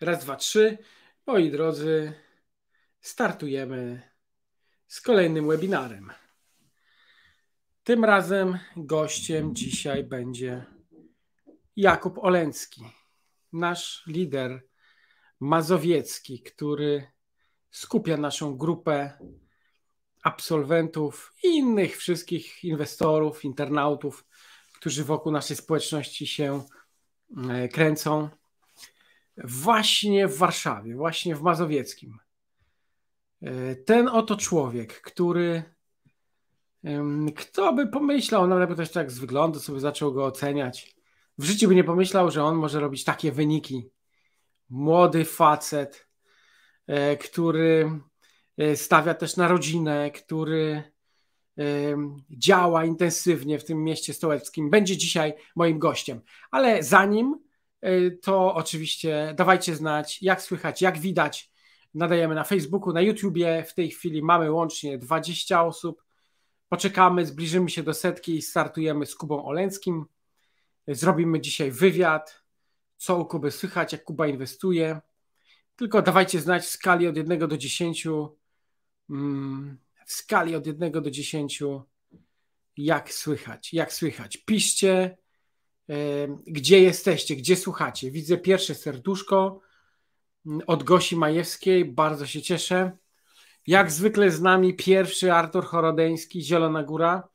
Raz, dwa, trzy. Moi drodzy, startujemy z kolejnym webinarem. Tym razem gościem dzisiaj będzie Jakub Oleński, nasz lider mazowiecki, który skupia naszą grupę absolwentów i innych wszystkich inwestorów, internautów, którzy wokół naszej społeczności się e, kręcą właśnie w Warszawie, właśnie w Mazowieckim. E, ten oto człowiek, który. Kto by pomyślał, no, nawet ktoś tak z wyglądu sobie zaczął go oceniać. W życiu by nie pomyślał, że on może robić takie wyniki. Młody facet, e, który e, stawia też na rodzinę, który działa intensywnie w tym mieście stołeckim. Będzie dzisiaj moim gościem. Ale zanim E, to oczywiście dawajcie znać, jak słychać, jak widać. Nadajemy na Facebooku, na YouTubie. W tej chwili mamy łącznie 20 osób. Poczekamy, zbliżymy się do setki i startujemy z Kubą Oleńskim. Zrobimy dzisiaj wywiad, co u Kuby słychać, jak Kuba inwestuje. Tylko dawajcie znać w skali od 1 do 10. Mm, w skali od 1 do 10 jak słychać, jak słychać. Piszcie, gdzie jesteście, gdzie słuchacie. Widzę pierwsze serduszko mm, od Gosi Majewskiej, bardzo się cieszę. Jak zwykle z nami pierwszy Artur Chorodeński, Zielona Góra.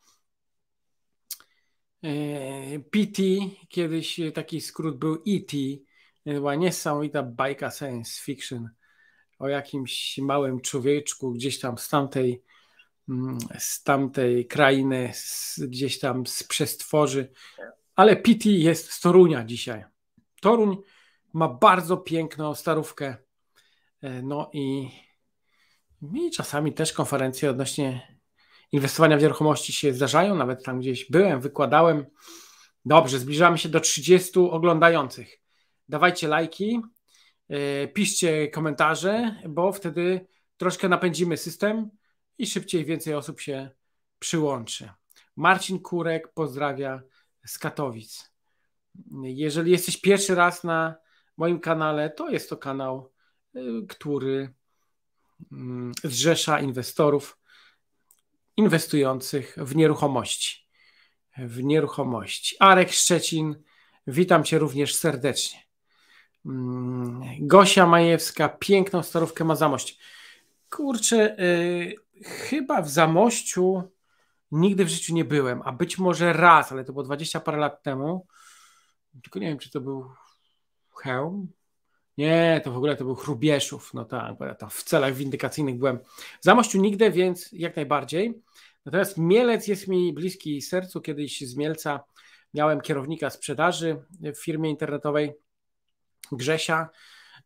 PT, kiedyś taki skrót był ET, była niesamowita bajka science fiction o jakimś małym człowieczku gdzieś tam z tamtej, mm, z tamtej krainy, z, gdzieś tam z przestworzy ale Pity jest z Torunia dzisiaj. Toruń ma bardzo piękną starówkę. E, no i, mi no czasami też konferencje odnośnie inwestowania w nieruchomości się zdarzają. Nawet tam gdzieś byłem, wykładałem. Dobrze, zbliżamy się do 30 oglądających. Dawajcie lajki, e, piszcie komentarze, bo wtedy troszkę napędzimy system i szybciej więcej osób się przyłączy. Marcin Kurek pozdrawia z Katowic. Jeżeli jesteś pierwszy raz na moim kanale, to jest to kanał, y, który mm, zrzesza inwestorów inwestujących w nieruchomości. W nieruchomości. Arek Szczecin, witam Cię również serdecznie. Mm, Gosia Majewska, piękną starówkę ma Zamość. Kurczę, yy, chyba w Zamościu nigdy w życiu nie byłem, a być może raz, ale to było 20 parę lat temu. Tylko nie wiem, czy to był hełm. Nie, to w ogóle to był Chrubieszów. No tak, bo ja tam w celach windykacyjnych byłem. W Zamościu nigdy, więc jak najbardziej. Natomiast Mielec jest mi bliski sercu. Kiedyś z Mielca miałem kierownika sprzedaży w firmie internetowej Grzesia,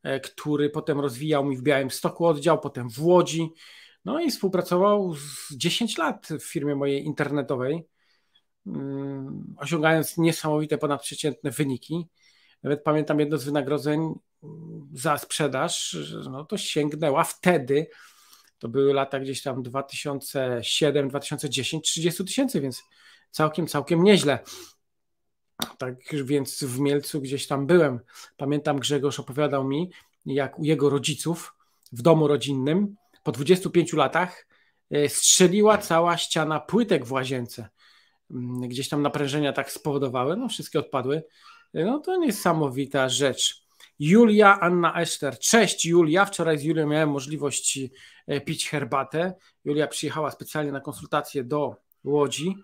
e, który potem rozwijał mi w Białym Stoku oddział, potem w Łodzi. No i współpracował z 10 lat w firmie mojej internetowej, mm, osiągając niesamowite, ponadprzeciętne wyniki. Nawet pamiętam jedno z wynagrodzeń mm, za sprzedaż, no to sięgnęła wtedy, to były lata gdzieś tam 2007, 2010, 30 tysięcy, więc całkiem, całkiem nieźle. Tak więc w Mielcu gdzieś tam byłem. Pamiętam, Grzegorz opowiadał mi, jak u jego rodziców w domu rodzinnym po 25 latach e, strzeliła cała ściana płytek w łazience. Mm, gdzieś tam naprężenia tak spowodowały, no wszystkie odpadły. E, no to niesamowita rzecz. Julia Anna Eszter. Cześć Julia, wczoraj z Julią miałem możliwość e, pić herbatę. Julia przyjechała specjalnie na konsultację do Łodzi.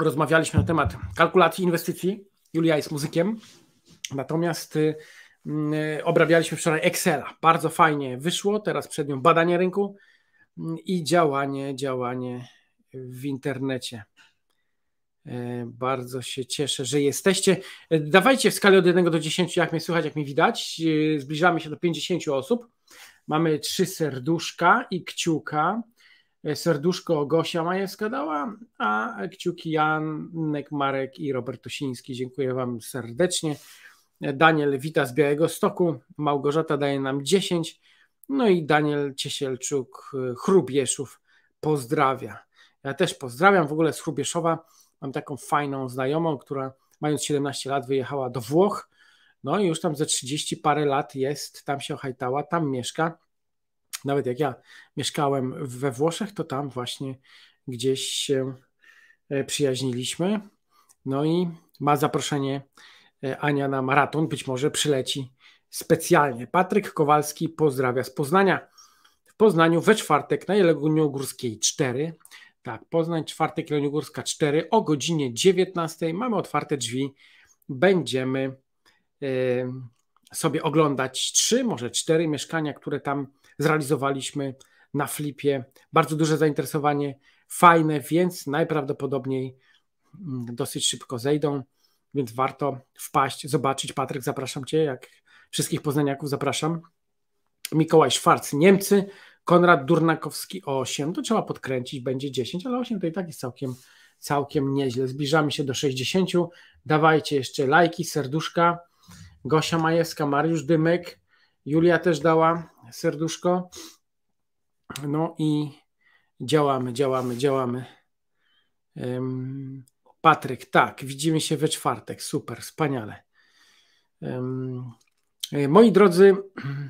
Rozmawialiśmy na temat kalkulacji inwestycji. Julia jest muzykiem, natomiast Mm, e, obrabialiśmy wczoraj Excela. Bardzo fajnie wyszło, teraz przed nią badanie rynku mm, i działanie, działanie w internecie. E, bardzo się cieszę, że jesteście. E, dawajcie w skali od 1 do 10, jak mnie słychać, jak mi widać. Zbliżamy się do 50 osób. Mamy trzy serduszka i kciuka. Serduszko Gosia Majewska dała, a kciuki Janek, Marek i Robert Tosiński. Dziękuję Wam serdecznie. Daniel Wita z Białego Stoku, Małgorzata daje nam 10, no i Daniel Ciesielczuk, y, Chrubieszów pozdrawia. Ja też pozdrawiam w ogóle z Chrubieszowa. Mam taką fajną znajomą, która mając 17 lat wyjechała do Włoch, no i już tam ze 30 parę lat jest, tam się ochajtała, tam mieszka. Nawet jak ja mieszkałem we Włoszech, to tam właśnie gdzieś się e, przyjaźniliśmy. No i ma zaproszenie E, Ania na maraton, być może przyleci specjalnie. Patryk Kowalski pozdrawia z Poznania. W Poznaniu we czwartek na Jeleniogórskiej 4, tak, Poznań, czwartek Jeleniogórska 4 o godzinie 19. Mamy otwarte drzwi. Będziemy e, sobie oglądać trzy, może cztery mieszkania, które tam zrealizowaliśmy na flipie. Bardzo duże zainteresowanie, fajne, więc najprawdopodobniej mm, dosyć szybko zejdą więc warto wpaść, zobaczyć. Patryk, zapraszam Cię, jak wszystkich poznaniaków zapraszam. Mikołaj Szwarc, Niemcy, Konrad Durnakowski 8, to trzeba podkręcić, będzie 10, ale 8 to i tak jest całkiem, całkiem nieźle. Zbliżamy się do 60. Dawajcie jeszcze lajki, serduszka. Gosia Majewska, Mariusz Dymek, Julia też dała serduszko. No i działamy, działamy, działamy. Patryk, tak, widzimy się we czwartek. Super, wspaniale. E, moi drodzy,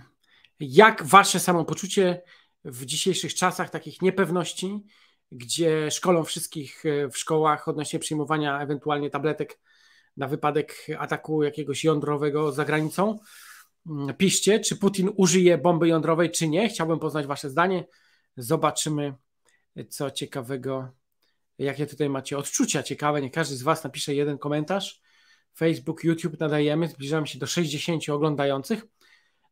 jak wasze samopoczucie w dzisiejszych czasach takich niepewności, gdzie szkolą wszystkich e, w szkołach odnośnie przyjmowania ewentualnie tabletek na wypadek ataku jakiegoś jądrowego za granicą? Mm, piszcie, czy Putin użyje bomby jądrowej, czy nie. Chciałbym poznać wasze zdanie. Zobaczymy, co ciekawego jakie tutaj macie odczucia. Ciekawe, nie każdy z Was napisze jeden komentarz. Facebook, YouTube nadajemy, zbliżamy się do 60 oglądających.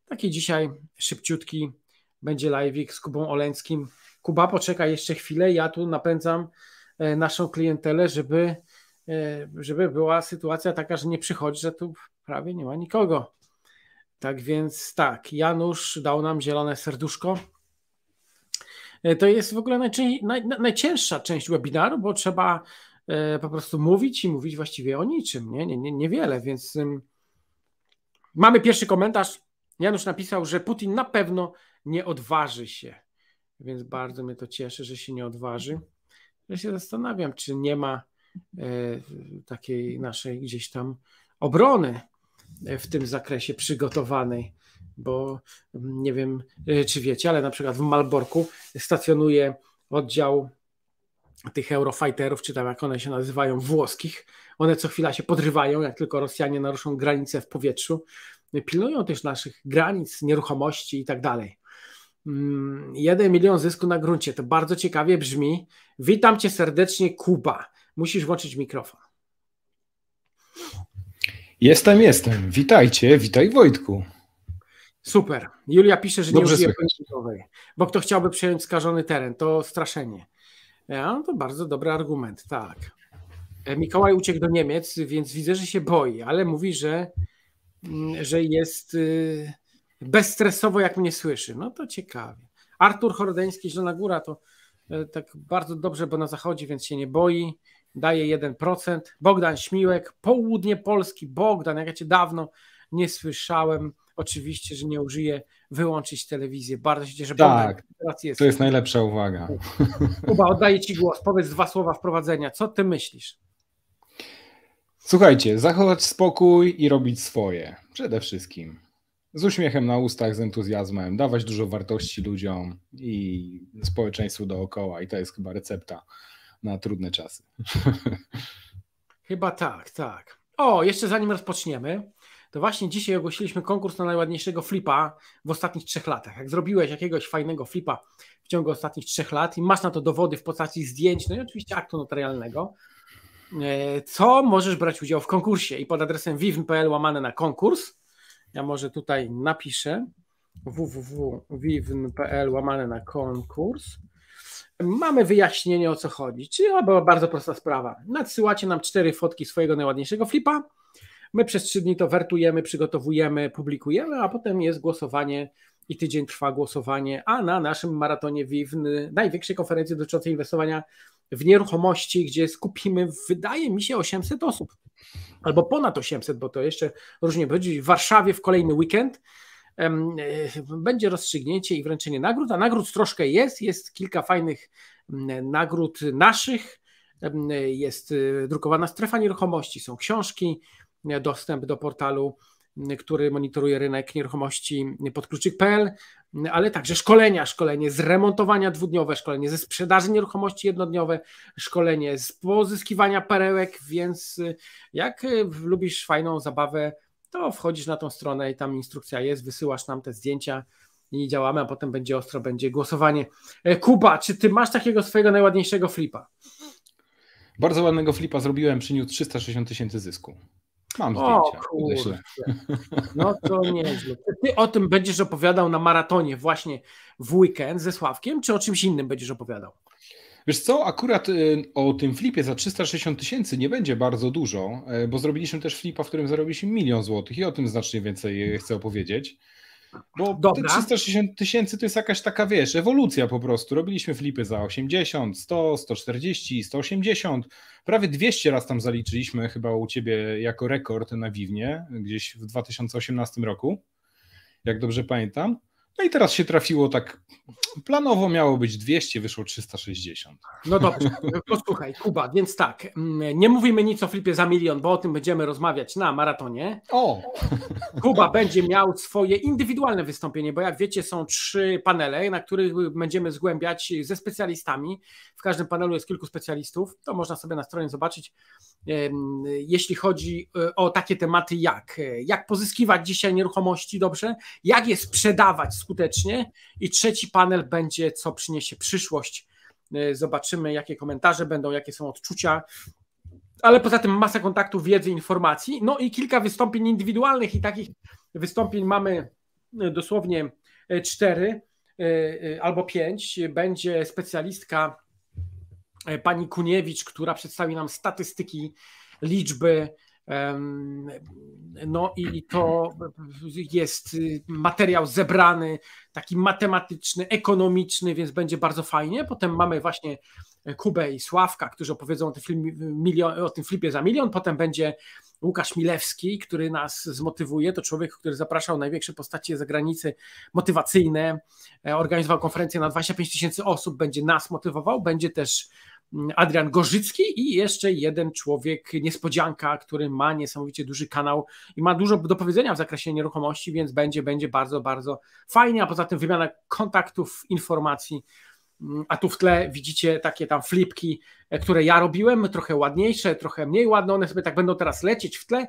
Taki dzisiaj szybciutki będzie live'ik z Kubą Oleńskim. Kuba poczeka jeszcze chwilę, ja tu napędzam e, naszą klientelę, żeby, e, żeby była sytuacja taka, że nie przychodzi, że tu prawie nie ma nikogo. Tak więc tak, Janusz dał nam zielone serduszko. E, to jest w ogóle naj, najcięższa część webinaru, bo trzeba e, po prostu mówić i mówić właściwie o niczym, nie? Nie, nie, niewiele, więc mamy pierwszy komentarz. Janusz napisał, że Putin na pewno nie odważy się, więc bardzo mnie to cieszy, że się nie odważy. Ja się zastanawiam, czy nie ma e, takiej naszej gdzieś tam obrony w tym zakresie przygotowanej bo mm, nie wiem, e, czy wiecie, ale na przykład w Malborku stacjonuje oddział tych Eurofighterów, czy tam jak one się nazywają, włoskich. One co chwila się podrywają, jak tylko Rosjanie naruszą granice w powietrzu. Pilnują też naszych granic, nieruchomości i tak dalej. Mm, jeden milion zysku na gruncie. To bardzo ciekawie brzmi. Witam cię serdecznie, Kuba. Musisz włączyć mikrofon. Jestem, jestem. Witajcie, witaj Wojtku. Super. Julia pisze, że Dobrze nie użyje panikowej, bo kto chciałby przejąć skażony teren, to straszenie. No, to bardzo dobry argument, tak. E, Mikołaj uciekł do Niemiec, więc widzę, że się boi, ale mówi, że, mm, że jest y, bezstresowo, jak mnie słyszy. No to ciekawie. Artur Hordeński, Zielona Góra, to e, tak bardzo dobrze, bo na zachodzie, więc się nie boi. Daje 1%. Bogdan Śmiłek, południe Polski. Bogdan, jak ja cię dawno nie słyszałem oczywiście, że nie użyję, wyłączyć telewizję. Bardzo się cieszę, tak, teraz jest. To jest najlepsza uwaga. Kuba, oddaję Ci głos. Powiedz dwa słowa wprowadzenia. Co Ty myślisz? Słuchajcie, zachować spokój i robić swoje. Przede wszystkim. Z uśmiechem na ustach, z entuzjazmem, dawać dużo wartości ludziom i społeczeństwu dookoła. I to jest chyba recepta na trudne czasy. Chyba tak, tak. O, jeszcze zanim rozpoczniemy, to właśnie dzisiaj ogłosiliśmy konkurs na najładniejszego flipa w ostatnich trzech latach. Jak zrobiłeś jakiegoś fajnego flipa w ciągu ostatnich trzech lat i masz na to dowody w postaci zdjęć, no i oczywiście aktu notarialnego, e, co możesz brać udział w konkursie i pod adresem vivn.pl łamane na konkurs. Ja może tutaj napiszę www.vivn.pl łamane na konkurs. Mamy wyjaśnienie o co chodzi. Czyli była bardzo prosta sprawa. Nadsyłacie nam cztery fotki swojego najładniejszego flipa My przez trzy dni to wertujemy, przygotowujemy, publikujemy, a potem jest głosowanie i tydzień trwa głosowanie, a na naszym maratonie WIW, największej konferencji dotyczącej inwestowania w nieruchomości, gdzie skupimy, wydaje mi się, 800 osób albo ponad 800, bo to jeszcze różnie będzie. W Warszawie w kolejny weekend e, będzie rozstrzygnięcie i wręczenie nagród, a nagród troszkę jest, jest kilka fajnych nagród naszych, jest e, drukowana strefa nieruchomości, są książki, dostęp do portalu, który monitoruje rynek nieruchomości podkluczyk.pl, ale także szkolenia, szkolenie z remontowania dwudniowe, szkolenie ze sprzedaży nieruchomości jednodniowe, szkolenie z pozyskiwania perełek, więc y, jak y, lubisz fajną zabawę, to wchodzisz na tą stronę i tam instrukcja jest, wysyłasz nam te zdjęcia i działamy, a potem będzie ostro, będzie głosowanie. E, Kuba, czy ty masz takiego swojego najładniejszego flipa? Bardzo ładnego flipa zrobiłem, przyniósł 360 tysięcy zysku. Mam zdjęcia. O kurde. No to nieźle. Ty o tym będziesz opowiadał na maratonie właśnie w weekend ze Sławkiem, czy o czymś innym będziesz opowiadał? Wiesz co, akurat y, o tym flipie za 360 tysięcy nie będzie bardzo dużo, y, bo zrobiliśmy też flipa, w którym zarobiliśmy milion złotych i o tym znacznie więcej y, chcę opowiedzieć. Bo Dobra. te 360 tysięcy to jest jakaś taka, wiesz, ewolucja po prostu. Robiliśmy flipy za 80, 100, 140, 180. Prawie 200 raz tam zaliczyliśmy chyba u ciebie jako rekord na Wiwnie, gdzieś w 2018 roku, jak dobrze pamiętam. No i teraz się trafiło tak, planowo miało być 200, wyszło 360. No dobrze, posłuchaj Kuba, więc tak, mm, nie mówimy nic o flipie za milion, bo o tym będziemy rozmawiać na maratonie. O! Kuba będzie miał swoje indywidualne wystąpienie, bo jak wiecie są trzy panele, na których będziemy zgłębiać ze specjalistami. W każdym panelu jest kilku specjalistów, to można sobie na stronie zobaczyć jeśli chodzi e, o takie tematy jak e, jak pozyskiwać dzisiaj nieruchomości dobrze, jak je sprzedawać skutecznie i trzeci panel będzie co przyniesie przyszłość. E, zobaczymy jakie komentarze będą, jakie są odczucia. Ale poza tym masa kontaktów, wiedzy, informacji, no i kilka wystąpień indywidualnych i takich wystąpień mamy dosłownie cztery albo pięć. Będzie specjalistka E, pani Kuniewicz, która przedstawi nam statystyki, liczby. No i to jest y, materiał zebrany, taki matematyczny, ekonomiczny, więc będzie bardzo fajnie. Potem mamy właśnie Kubę i Sławka, którzy opowiedzą o tym, film, milion, o tym flipie za milion. Potem będzie Łukasz Milewski, który nas zmotywuje. To człowiek, który zapraszał największe postacie zagranicy motywacyjne, e, organizował konferencję na 25 tysięcy osób, będzie nas motywował. Będzie też mm, Adrian Gorzycki i jeszcze jeden człowiek, niespodzianka, który ma niesamowicie duży kanał i ma dużo do powiedzenia w zakresie nieruchomości, więc będzie, będzie bardzo, bardzo fajnie. A poza tym wymiana kontaktów, informacji Mm, a tu w tle widzicie takie tam flipki, e, które ja robiłem, trochę ładniejsze, trochę mniej ładne, one sobie tak będą teraz lecieć w tle,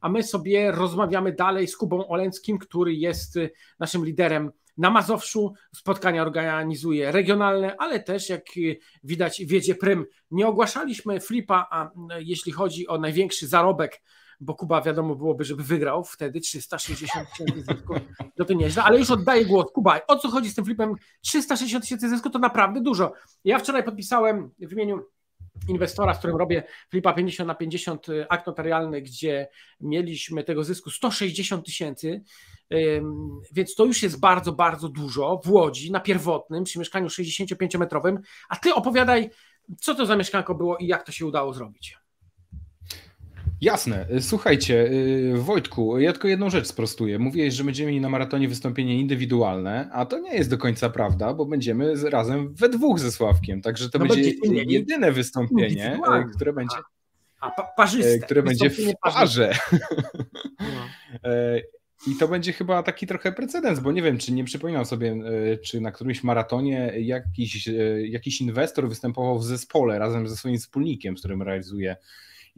a my sobie rozmawiamy dalej z Kubą Oleńskim, który jest y, naszym liderem na Mazowszu. Spotkania organizuje regionalne, ale też jak y, widać wiedzie prym. Nie ogłaszaliśmy flipa, a mm, jeśli chodzi o największy zarobek bo Kuba wiadomo byłoby, żeby wygrał wtedy 360 tysięcy zysku. No to nieźle, ale już oddaję głos. Kuba, o co chodzi z tym flipem? 360 tysięcy zysku to naprawdę dużo. Ja wczoraj podpisałem w imieniu inwestora, z którym robię flipa 50 na 50 y, akt notarialny, gdzie mieliśmy tego zysku 160 tysięcy, więc to już jest bardzo, bardzo dużo w Łodzi, na pierwotnym, przy mieszkaniu 65-metrowym, a ty opowiadaj, co to za mieszkanko było i jak to się udało zrobić. Jasne. Y, słuchajcie, y, Wojtku, ja tylko jedną rzecz sprostuję. Mówiłeś, że będziemy mieli na maratonie wystąpienie indywidualne, a to nie jest do końca prawda, bo będziemy razem we dwóch ze Sławkiem, także to no będzie, będzie jedyne wystąpienie, y, które będzie... A, a parzyste. Które będzie w parze. No. I to będzie chyba taki trochę precedens, bo nie wiem, czy nie przypominam sobie, czy na którymś maratonie jakiś, jakiś inwestor występował w zespole razem ze swoim wspólnikiem, z którym realizuje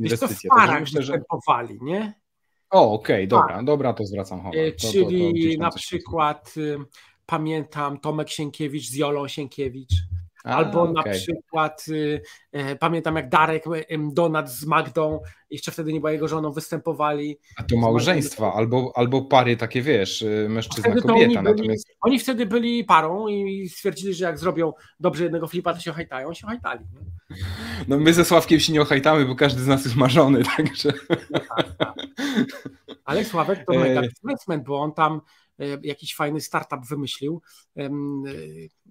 inwestycje. Wiesz, to Farag myślę, że powali, nie? O, okej, okay, tak. dobra, dobra, to zwracam honor. Czyli e, to, to, to na przykład y, pamiętam Tomek Sienkiewicz z Jolą Sienkiewicz. Albo okay. na przykład y, e, pamiętam jak Darek e, Donat z Magdą, jeszcze wtedy nie była jego żoną, występowali. A to małżeństwa, albo, albo pary takie, wiesz, y, mężczyzna-kobieta. Oni, natomiast... byli, oni wtedy byli parą i stwierdzili, że jak zrobią dobrze jednego flipa, to się hajtają, się hajtali. No my ze Sławkiem się nie ohajtamy, bo każdy z nas jest marzony, także... No tak, tak. Ale Sławek to e, mega investment, bo on tam jakiś fajny startup wymyślił,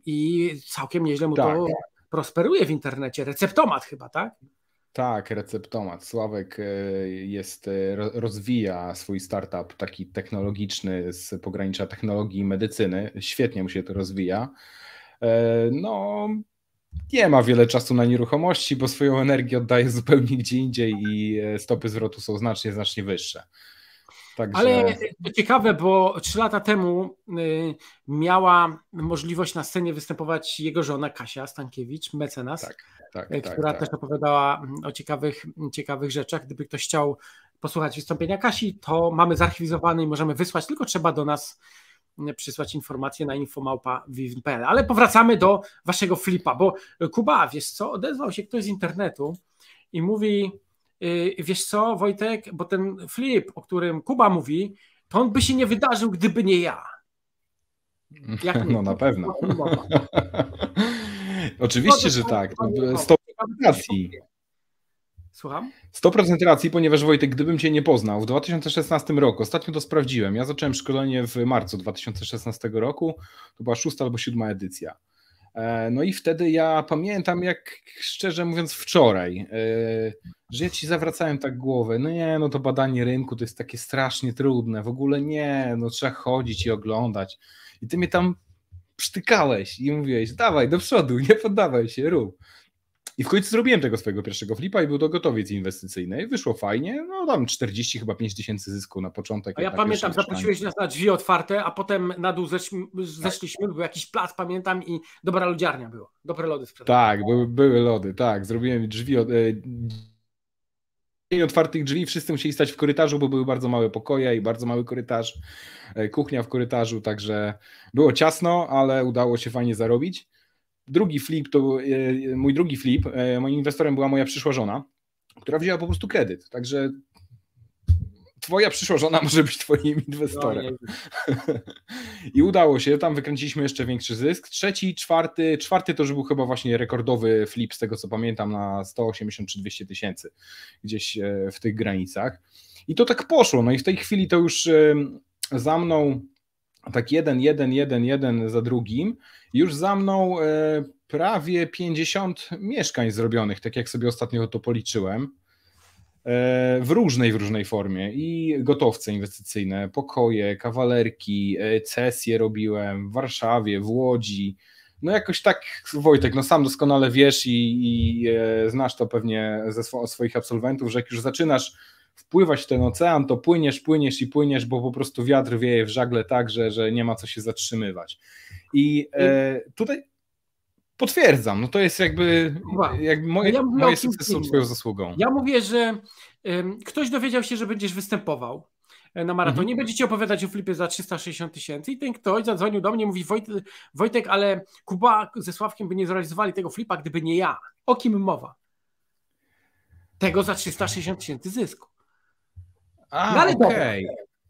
i całkiem nieźle mu tak. to prosperuje w internecie. Receptomat chyba, tak? Tak, receptomat. Sławek e, jest, e, rozwija swój startup taki technologiczny z pogranicza technologii i medycyny. Świetnie mu się to rozwija. E, no, nie ma wiele czasu na nieruchomości, bo swoją energię oddaje zupełnie gdzie indziej i stopy zwrotu są znacznie, znacznie wyższe. Także... Ale to e, ciekawe, bo trzy lata temu y, miała możliwość na scenie występować jego żona Kasia Stankiewicz, mecenas, tak, tak, y, tak która tak, też opowiadała mm, o ciekawych, mm, ciekawych rzeczach. Gdyby ktoś chciał posłuchać wystąpienia Kasi, to mamy zarchiwizowane i możemy wysłać, tylko trzeba do nas mm, przysłać informacje na infomałpa.pl. Ale powracamy do waszego flipa, bo y, Kuba, wiesz co, odezwał się ktoś z internetu i mówi, Yy, wiesz co, Wojtek, bo ten flip, o którym Kuba mówi, to on by się nie wydarzył, gdyby nie ja. Jak no na pewno. Oczywiście, że tak. 100% racji. Słucham? 100% racji, ponieważ Wojtek, gdybym Cię nie poznał, w 2016 roku, ostatnio to sprawdziłem, ja zacząłem szkolenie w marcu 2016 roku, to była szósta albo siódma edycja. E, no i wtedy ja pamiętam, jak szczerze mówiąc, wczoraj, e, że ja ci zawracałem tak głowę. No nie, no to badanie rynku to jest takie strasznie trudne, w ogóle nie, no trzeba chodzić i oglądać. I ty mnie tam psztykałeś i mówiłeś, dawaj do przodu, nie poddawaj się, rób. I w końcu zrobiłem tego swojego pierwszego flipa i był to gotowiec inwestycyjny. Wyszło fajnie, no tam 40 chyba 5 tysięcy zysku na początek. A ja tak pamiętam, zaprosiłeś nas na drzwi otwarte, a potem na dół zeszliśmy, tak. był jakiś plac, pamiętam i dobra lodziarnia było, dobre lody sprzedawane. Tak, były, były lody, tak, zrobiłem drzwi od... E, dzień otwartych drzwi, wszyscy musieli stać w korytarzu, bo były bardzo małe pokoje i bardzo mały korytarz, e, kuchnia w korytarzu, także było ciasno, ale udało się fajnie zarobić drugi flip to e, e, mój drugi flip, e, moim inwestorem była moja przyszła żona, która wzięła po prostu kredyt. Także twoja przyszła żona może być twoim inwestorem. No, I udało się, tam wykręciliśmy jeszcze większy zysk. Trzeci, czwarty, czwarty to już był chyba właśnie rekordowy flip, z tego co pamiętam, na 180 czy 200 tysięcy, gdzieś w tych granicach. I to tak poszło, no i w tej chwili to już za mną tak jeden, jeden, jeden, jeden za drugim, już za mną e, prawie 50 mieszkań zrobionych, tak jak sobie ostatnio to policzyłem, e, w różnej, w różnej formie i gotowce inwestycyjne, pokoje, kawalerki, cesje e, robiłem w Warszawie, w Łodzi, no jakoś tak, Wojtek, no sam doskonale wiesz i, i znasz to pewnie ze swoich absolwentów, że jak już zaczynasz wpływać w ten ocean, to płyniesz, płyniesz i płyniesz, bo po prostu wiatr wieje w żagle tak, że, że nie ma co się zatrzymywać. I e, tutaj potwierdzam, no to jest jakby, jakby moje, ja moje sukcesy są twoją zasługą. Ja mówię, że um, ktoś dowiedział się, że będziesz występował e, na maratonie, mhm. będziecie opowiadać o flipie za 360 tysięcy i ten ktoś zadzwonił do mnie mówi Wojtek, Wojtek, ale Kuba ze Sławkiem by nie zrealizowali tego flipa, gdyby nie ja. O kim mowa? Tego za 360 tysięcy zysku. A, no, ale okay.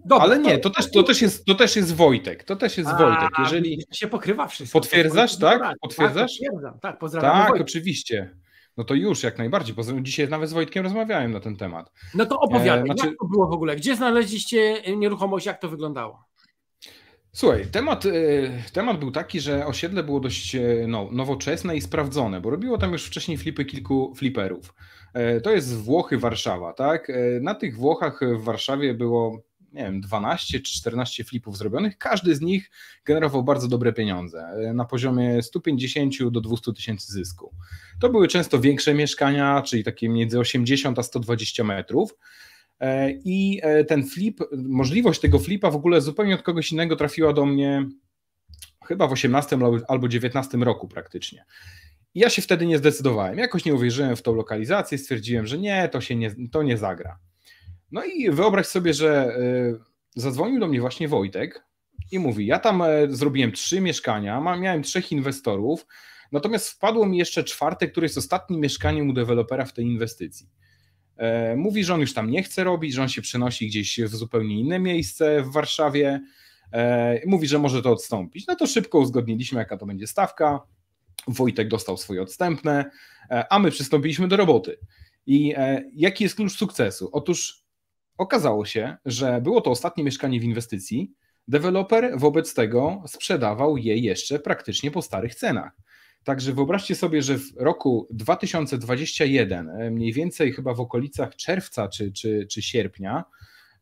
ale nie, to też, to, też jest, to też jest Wojtek. To też jest a, Wojtek. Jeżeli się pokrywa wszystko. Potwierdzasz, tak? tak? Potwierdzasz? Tak, potwierdzam, tak, pozdrawiam. Tak, Wojtek. oczywiście. No to już jak najbardziej. Pozdrawiam. Dzisiaj nawet z Wojtkiem rozmawiałem na ten temat. No to opowiadaj, e, znaczy... jak to było w ogóle? Gdzie znaleźliście e, nieruchomość, jak to wyglądało? Słuchaj, temat, e, temat był taki, że osiedle było dość e, no, nowoczesne i sprawdzone, bo robiło tam już wcześniej flipy kilku fliperów. E, to jest Włochy, Warszawa, tak? E, na tych Włochach w Warszawie było nie wiem, 12 czy 14 flipów zrobionych, każdy z nich generował bardzo dobre pieniądze e, na poziomie 150 do 200 tysięcy zysku. To były często większe mieszkania, czyli takie między 80 a 120 metrów. I ten flip, możliwość tego flipa w ogóle zupełnie od kogoś innego trafiła do mnie chyba w 18 albo 19 roku praktycznie ja się wtedy nie zdecydowałem. Jakoś nie uwierzyłem w tą lokalizację, stwierdziłem, że nie, to się nie, to nie zagra. No i wyobraź sobie, że y, zadzwonił do mnie właśnie Wojtek i mówi: Ja tam e, zrobiłem trzy mieszkania, miałem trzech inwestorów, natomiast wpadło mi jeszcze czwarte, które jest ostatnim mieszkaniem u dewelopera w tej inwestycji. E, mówi, że on już tam nie chce robić, że on się przenosi gdzieś w zupełnie inne miejsce w Warszawie. E, mówi, że może to odstąpić. No to szybko uzgodniliśmy, jaka to będzie stawka. Wojtek dostał swoje odstępne, e, a my przystąpiliśmy do roboty. I e, jaki jest klucz sukcesu? Otóż okazało się, że było to ostatnie mieszkanie w inwestycji. Deweloper wobec tego sprzedawał je jeszcze praktycznie po starych cenach. Także wyobraźcie sobie, że w roku 2021, e, mniej więcej chyba w okolicach czerwca czy, czy, czy sierpnia,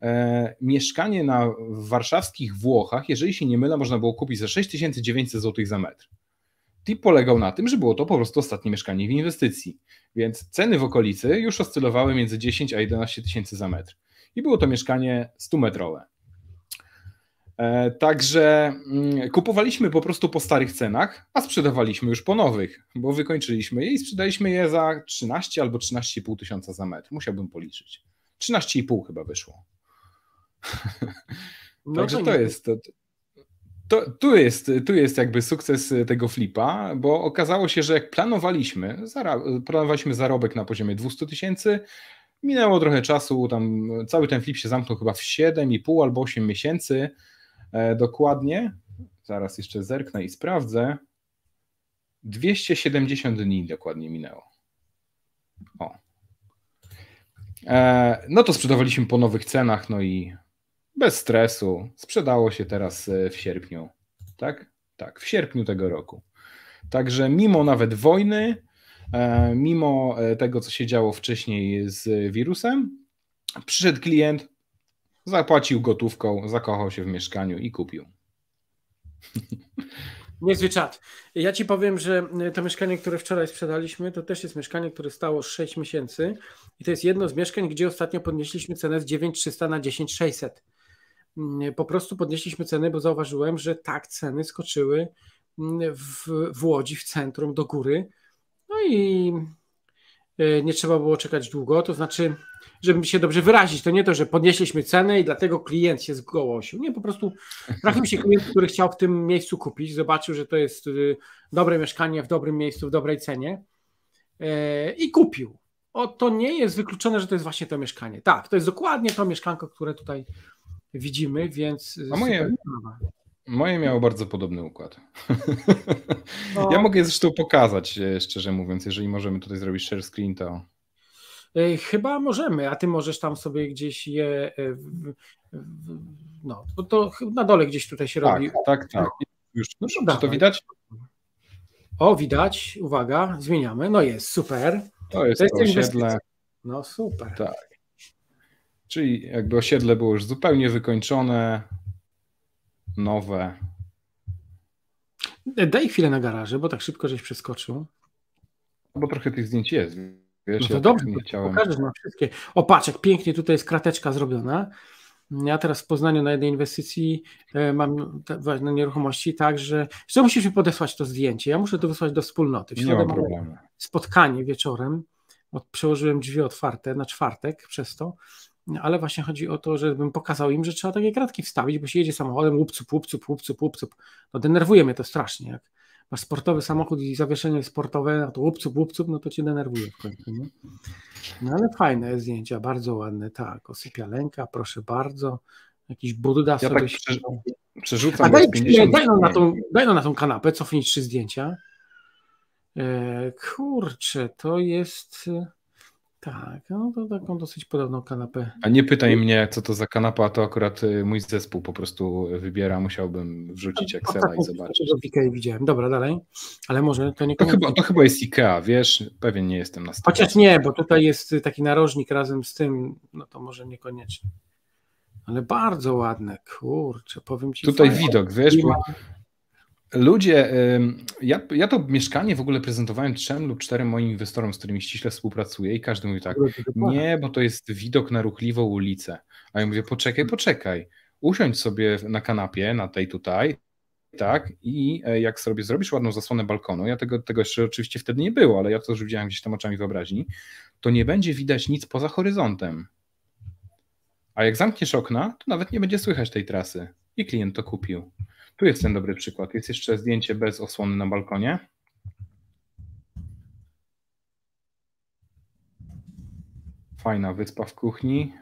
e, mieszkanie na warszawskich Włochach, jeżeli się nie mylę, można było kupić za 6900 zł za metr. Tip polegał na tym, że było to po prostu ostatnie mieszkanie w inwestycji, więc ceny w okolicy już oscylowały między 10 a 11 tysięcy za metr. I było to mieszkanie 100-metrowe. E, także mm, kupowaliśmy po prostu po starych cenach, a sprzedawaliśmy już po nowych, bo wykończyliśmy je i sprzedaliśmy je za 13 albo 13,5 tysiąca za metr. Musiałbym policzyć. 13,5 chyba wyszło. No Także to, nie... to jest. To, to, tu, jest, tu jest jakby sukces y, tego flipa, bo okazało się, że jak planowaliśmy, zara, planowaliśmy zarobek na poziomie 200 tysięcy, minęło trochę czasu, tam cały ten flip się zamknął chyba w 7,5 albo 8 miesięcy e, dokładnie. Zaraz jeszcze zerknę i sprawdzę. 270 dni dokładnie minęło. O. E, no to sprzedawaliśmy po nowych cenach, no i bez stresu. Sprzedało się teraz e, w sierpniu. Tak? Tak, w sierpniu tego roku. Także mimo nawet wojny, e, mimo e, tego, co się działo wcześniej z wirusem, przyszedł klient, zapłacił gotówką, zakochał się w mieszkaniu i kupił. Niezły czat. Ja ci powiem, że to mieszkanie, które wczoraj sprzedaliśmy, to też jest mieszkanie, które stało 6 miesięcy i to jest jedno z mieszkań, gdzie ostatnio podnieśliśmy cenę z 9300 na 10600. Mm, po prostu podnieśliśmy ceny, bo zauważyłem, że tak, ceny skoczyły mm, w, w Łodzi, w centrum, do góry. No i e, nie trzeba było czekać długo, to znaczy, żeby się dobrze wyrazić, to nie to, że podnieśliśmy cenę i dlatego klient się zgołosił. Nie, po prostu trafił się klient, który chciał w tym miejscu kupić, zobaczył, że to jest y, dobre mieszkanie w dobrym miejscu, w dobrej cenie e, i kupił. O, to nie jest wykluczone, że to jest właśnie to mieszkanie. Tak, to jest dokładnie to mieszkanko, które tutaj widzimy, mhm. więc. E, a moje, moje miało bardzo podobny układ. No. ja mogę zresztą pokazać, e, szczerze mówiąc, jeżeli możemy tutaj zrobić share screen, to. E, chyba możemy, a ty możesz tam sobie gdzieś je. No, bo to na dole gdzieś tutaj się tak, robi. Tak, tak. Już, no to, czy to widać? O, widać, uwaga, zmieniamy. No jest, super. To jest to, jest to osiedle. No super. Tak. Czyli jakby osiedle było już zupełnie wykończone, nowe. Daj chwilę na garażę, bo tak szybko żeś przeskoczył. Bo trochę tych zdjęć jest. Wiesz, no to ja tak dobrze, tak chciałem... pokażesz na wszystkie. O patrz, jak pięknie tutaj jest krateczka zrobiona. Ja teraz w Poznaniu na jednej inwestycji e, mam ważne nieruchomości, także że musisz mi podesłać to zdjęcie. Ja muszę to wysłać do wspólnoty. ma problemu. spotkanie wieczorem. Od, przełożyłem drzwi otwarte na czwartek przez to ale właśnie chodzi o to, żebym pokazał im, że trzeba takie kratki wstawić, bo się jedzie samochodem, łupcup, łupcup, łupcup, łupcup. No denerwuje mnie to strasznie, jak masz sportowy samochód i zawieszenie sportowe, no to łupcup, łupcup, no to cię denerwuje w końcu, nie? No ale fajne zdjęcia, bardzo ładne, tak, osypialenka, proszę bardzo, jakiś Budda ja sobie... Tak prze, przerzucam A daj, daj, no na tą, daj no na tą kanapę, cofnij trzy zdjęcia. E, kurczę, to jest... Tak, no to taką dosyć podobną kanapę. A nie pytaj mnie, co to za kanapa, to akurat y, mój zespół po prostu wybiera, musiałbym wrzucić Excela no, tak, i zobaczyć. Ikea widziałem, dobra, dalej, ale może to nie... To chyba, to chyba jest Ikea, wiesz, pewnie nie jestem na stole. Chociaż nie, bo tutaj jest y, taki narożnik razem z tym, no to może niekoniecznie. Ale bardzo ładne, kurczę, powiem ci. Tutaj fajnie. widok, wiesz, bo Ludzie, ja, ja to mieszkanie w ogóle prezentowałem trzem lub czterem moim inwestorom, z którymi ściśle współpracuję i każdy mówi tak, nie, bo to jest widok na ruchliwą ulicę. A ja mówię, poczekaj, hmm. poczekaj, usiądź sobie na kanapie, na tej tutaj, tak, i e, jak sobie zrobisz ładną zasłonę balkonu, ja tego, tego jeszcze oczywiście wtedy nie było, ale ja to już widziałem gdzieś tam oczami wyobraźni, to nie będzie widać nic poza horyzontem. A jak zamkniesz okna, to nawet nie będzie słychać tej trasy. I klient to kupił. Tu jest ten dobry przykład. Jest jeszcze zdjęcie bez osłony na balkonie. Fajna wyspa w kuchni.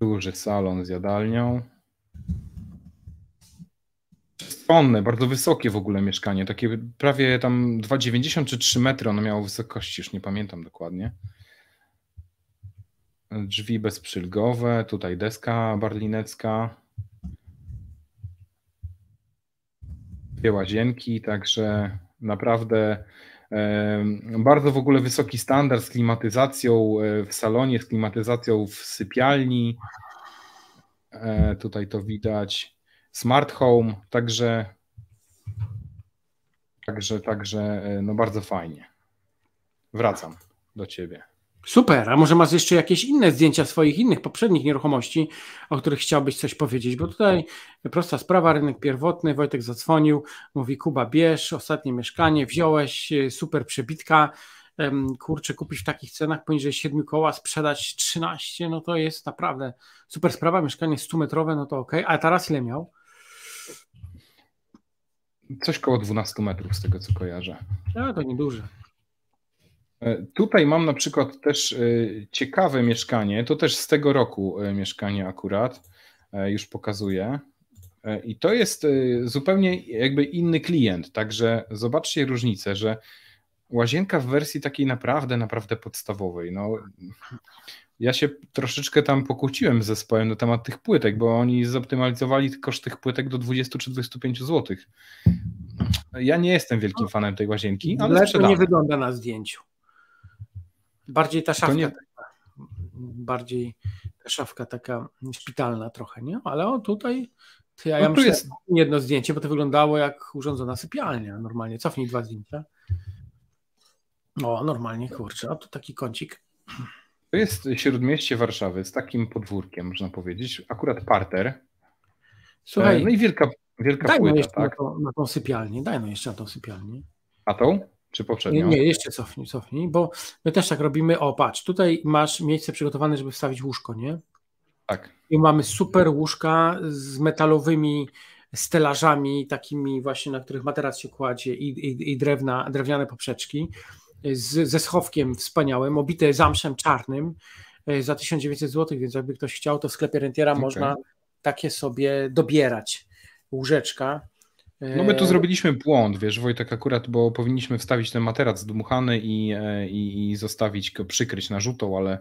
Duży salon z jadalnią. Stronne, bardzo wysokie w ogóle mieszkanie. Takie prawie tam 2,90 czy 3 metry ono miało wysokości, już nie pamiętam dokładnie. Drzwi bezprzylgowe, tutaj deska barlinecka. dwie łazienki, także naprawdę bardzo w ogóle wysoki standard z klimatyzacją e, w salonie, z klimatyzacją w sypialni. E, tutaj to widać. Smart home, także także, także e, no bardzo fajnie. Wracam do ciebie. Super, a może masz jeszcze jakieś inne zdjęcia swoich innych poprzednich nieruchomości, o których chciałbyś coś powiedzieć? Bo tutaj prosta sprawa, rynek pierwotny, Wojtek zadzwonił, mówi Kuba bierz, ostatnie mieszkanie wziąłeś, y, super przebitka, kurczę, kupić w takich cenach poniżej 7 koła, sprzedać 13, no to jest naprawdę super sprawa, mieszkanie 100-metrowe, no to ok, a teraz ile miał? Coś koło 12 metrów z tego co kojarzę. No to nieduże. E, tutaj mam na przykład też e, ciekawe mieszkanie, to też z tego roku e, mieszkanie akurat, już pokazuję. I to jest zupełnie jakby inny klient, także zobaczcie różnicę, że łazienka w wersji takiej naprawdę, naprawdę podstawowej. No, ja się troszeczkę tam pokłóciłem z zespołem na temat tych płytek, bo oni zoptymalizowali koszt tych płytek do 20 czy 25 zł. Ja nie jestem wielkim fanem tej łazienki, ale to nie wygląda na zdjęciu. Bardziej ta szafka, nie... taka, bardziej ta szafka taka szpitalna trochę, nie? Ale o tutaj ty, a ja no myślę, jest... jedno zdjęcie, bo to wyglądało jak urządzona sypialnia normalnie. Cofnij dwa zdjęcia. O, normalnie, kurczę, a tu taki kącik. To jest śródmieście Warszawy z takim podwórkiem, można powiedzieć. Akurat parter. Słuchaj, e, no i wielka, wielka daj płyta, jeszcze tak? na, to, na tą sypialnię, daj no jeszcze na tą sypialnię. A tą? Czy poprzednio? Nie, nie, jeszcze cofnij, cofnij, bo my też tak robimy. O, patrz, tutaj masz miejsce przygotowane, żeby wstawić łóżko, nie? Tak. I mamy super łóżka z metalowymi stelażami, takimi właśnie, na których materac się kładzie i, i, i drewna, drewniane poprzeczki, z, ze schowkiem wspaniałym, obite zamszem czarnym e, za 1900 zł, więc jakby ktoś chciał, to w sklepie rentiera okay. można takie sobie dobierać łóżeczka no my tu e, zrobiliśmy błąd, wiesz Wojtek, akurat, bo powinniśmy wstawić ten materac dmuchany i, e, i, i zostawić go przykryć narzutą, ale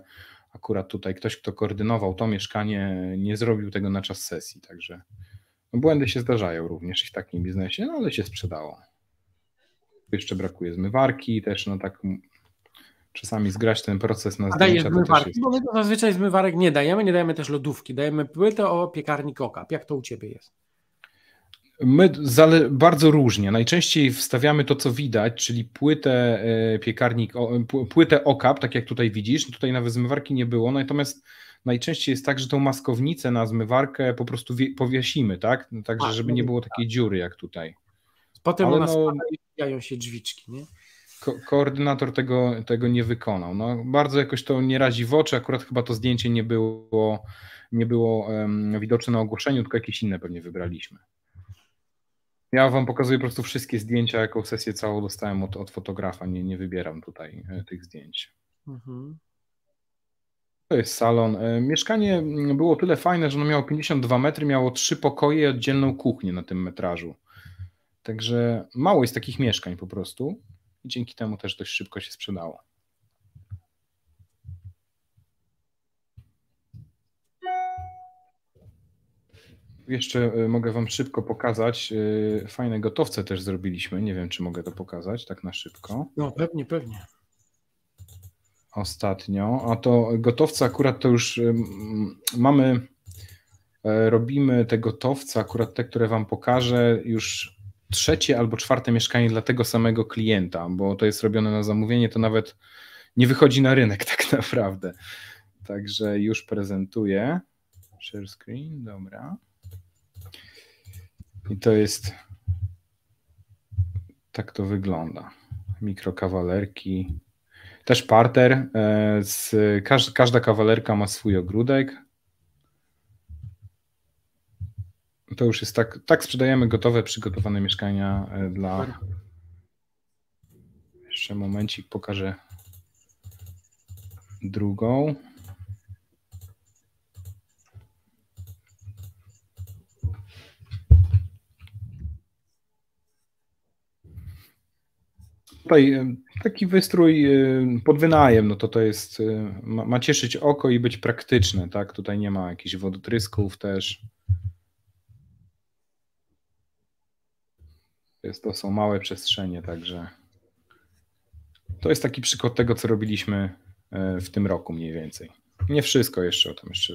akurat tutaj ktoś, kto koordynował to mieszkanie, nie zrobił tego na czas sesji, także no błędy się zdarzają również w takim biznesie, no ale się sprzedało. Jeszcze brakuje zmywarki też, no tak czasami zgrać ten proces na zdjęcia. Daje zmywarki, jest... bo my to zazwyczaj zmywarek nie dajemy, nie dajemy też lodówki, dajemy płytę o piekarni kokap. Jak to u Ciebie jest? My bardzo różnie. Najczęściej wstawiamy to, co widać, czyli płytę e, piekarnik, e, płytę okap, tak jak tutaj widzisz. Tutaj nawet zmywarki nie było, natomiast najczęściej jest tak, że tą maskownicę na zmywarkę po prostu powiesimy, tak? No, także, tak, żeby nie było takiej tak. dziury jak tutaj. Potem Ale ona no, wbijają się drzwiczki, nie? Ko koordynator tego, tego nie wykonał. No, bardzo jakoś to nie razi w oczy. Akurat chyba to zdjęcie nie było, nie było um, widoczne na ogłoszeniu, tylko jakieś inne pewnie wybraliśmy. Ja wam pokazuję po prostu wszystkie zdjęcia, jaką sesję całą dostałem od, od fotografa. Nie, nie wybieram tutaj e, tych zdjęć. Mhm. To jest salon. E, mieszkanie mm, było tyle fajne, że ono miało 52 metry, miało trzy pokoje i oddzielną kuchnię na tym metrażu. Także mało jest takich mieszkań po prostu. I dzięki temu też dość szybko się sprzedało. jeszcze y, mogę Wam szybko pokazać. Y, fajne gotowce też zrobiliśmy. Nie wiem, czy mogę to pokazać tak na szybko. No, pewnie, pewnie. Ostatnio. A to gotowce akurat to już mamy. E, robimy te gotowce, akurat te, które Wam pokażę, już trzecie albo czwarte mieszkanie dla tego samego klienta, bo to jest robione na zamówienie, to nawet nie wychodzi na rynek tak naprawdę. Także już prezentuję. Share screen, dobra. I to jest. Tak to wygląda. Mikrokawalerki. Też parter. E, z, każda kawalerka ma swój ogródek. To już jest tak. Tak sprzedajemy gotowe, przygotowane mieszkania e, dla. Jeszcze momencik pokażę drugą. Tutaj e, taki wystrój e, pod wynajem, no to to jest, e, ma, ma cieszyć oko i być praktyczne, tak? Tutaj nie ma jakichś wodotrysków też. Jest, to są małe przestrzenie, także to jest taki przykład tego, co robiliśmy w tym roku mniej więcej. Nie wszystko jeszcze, o tym jeszcze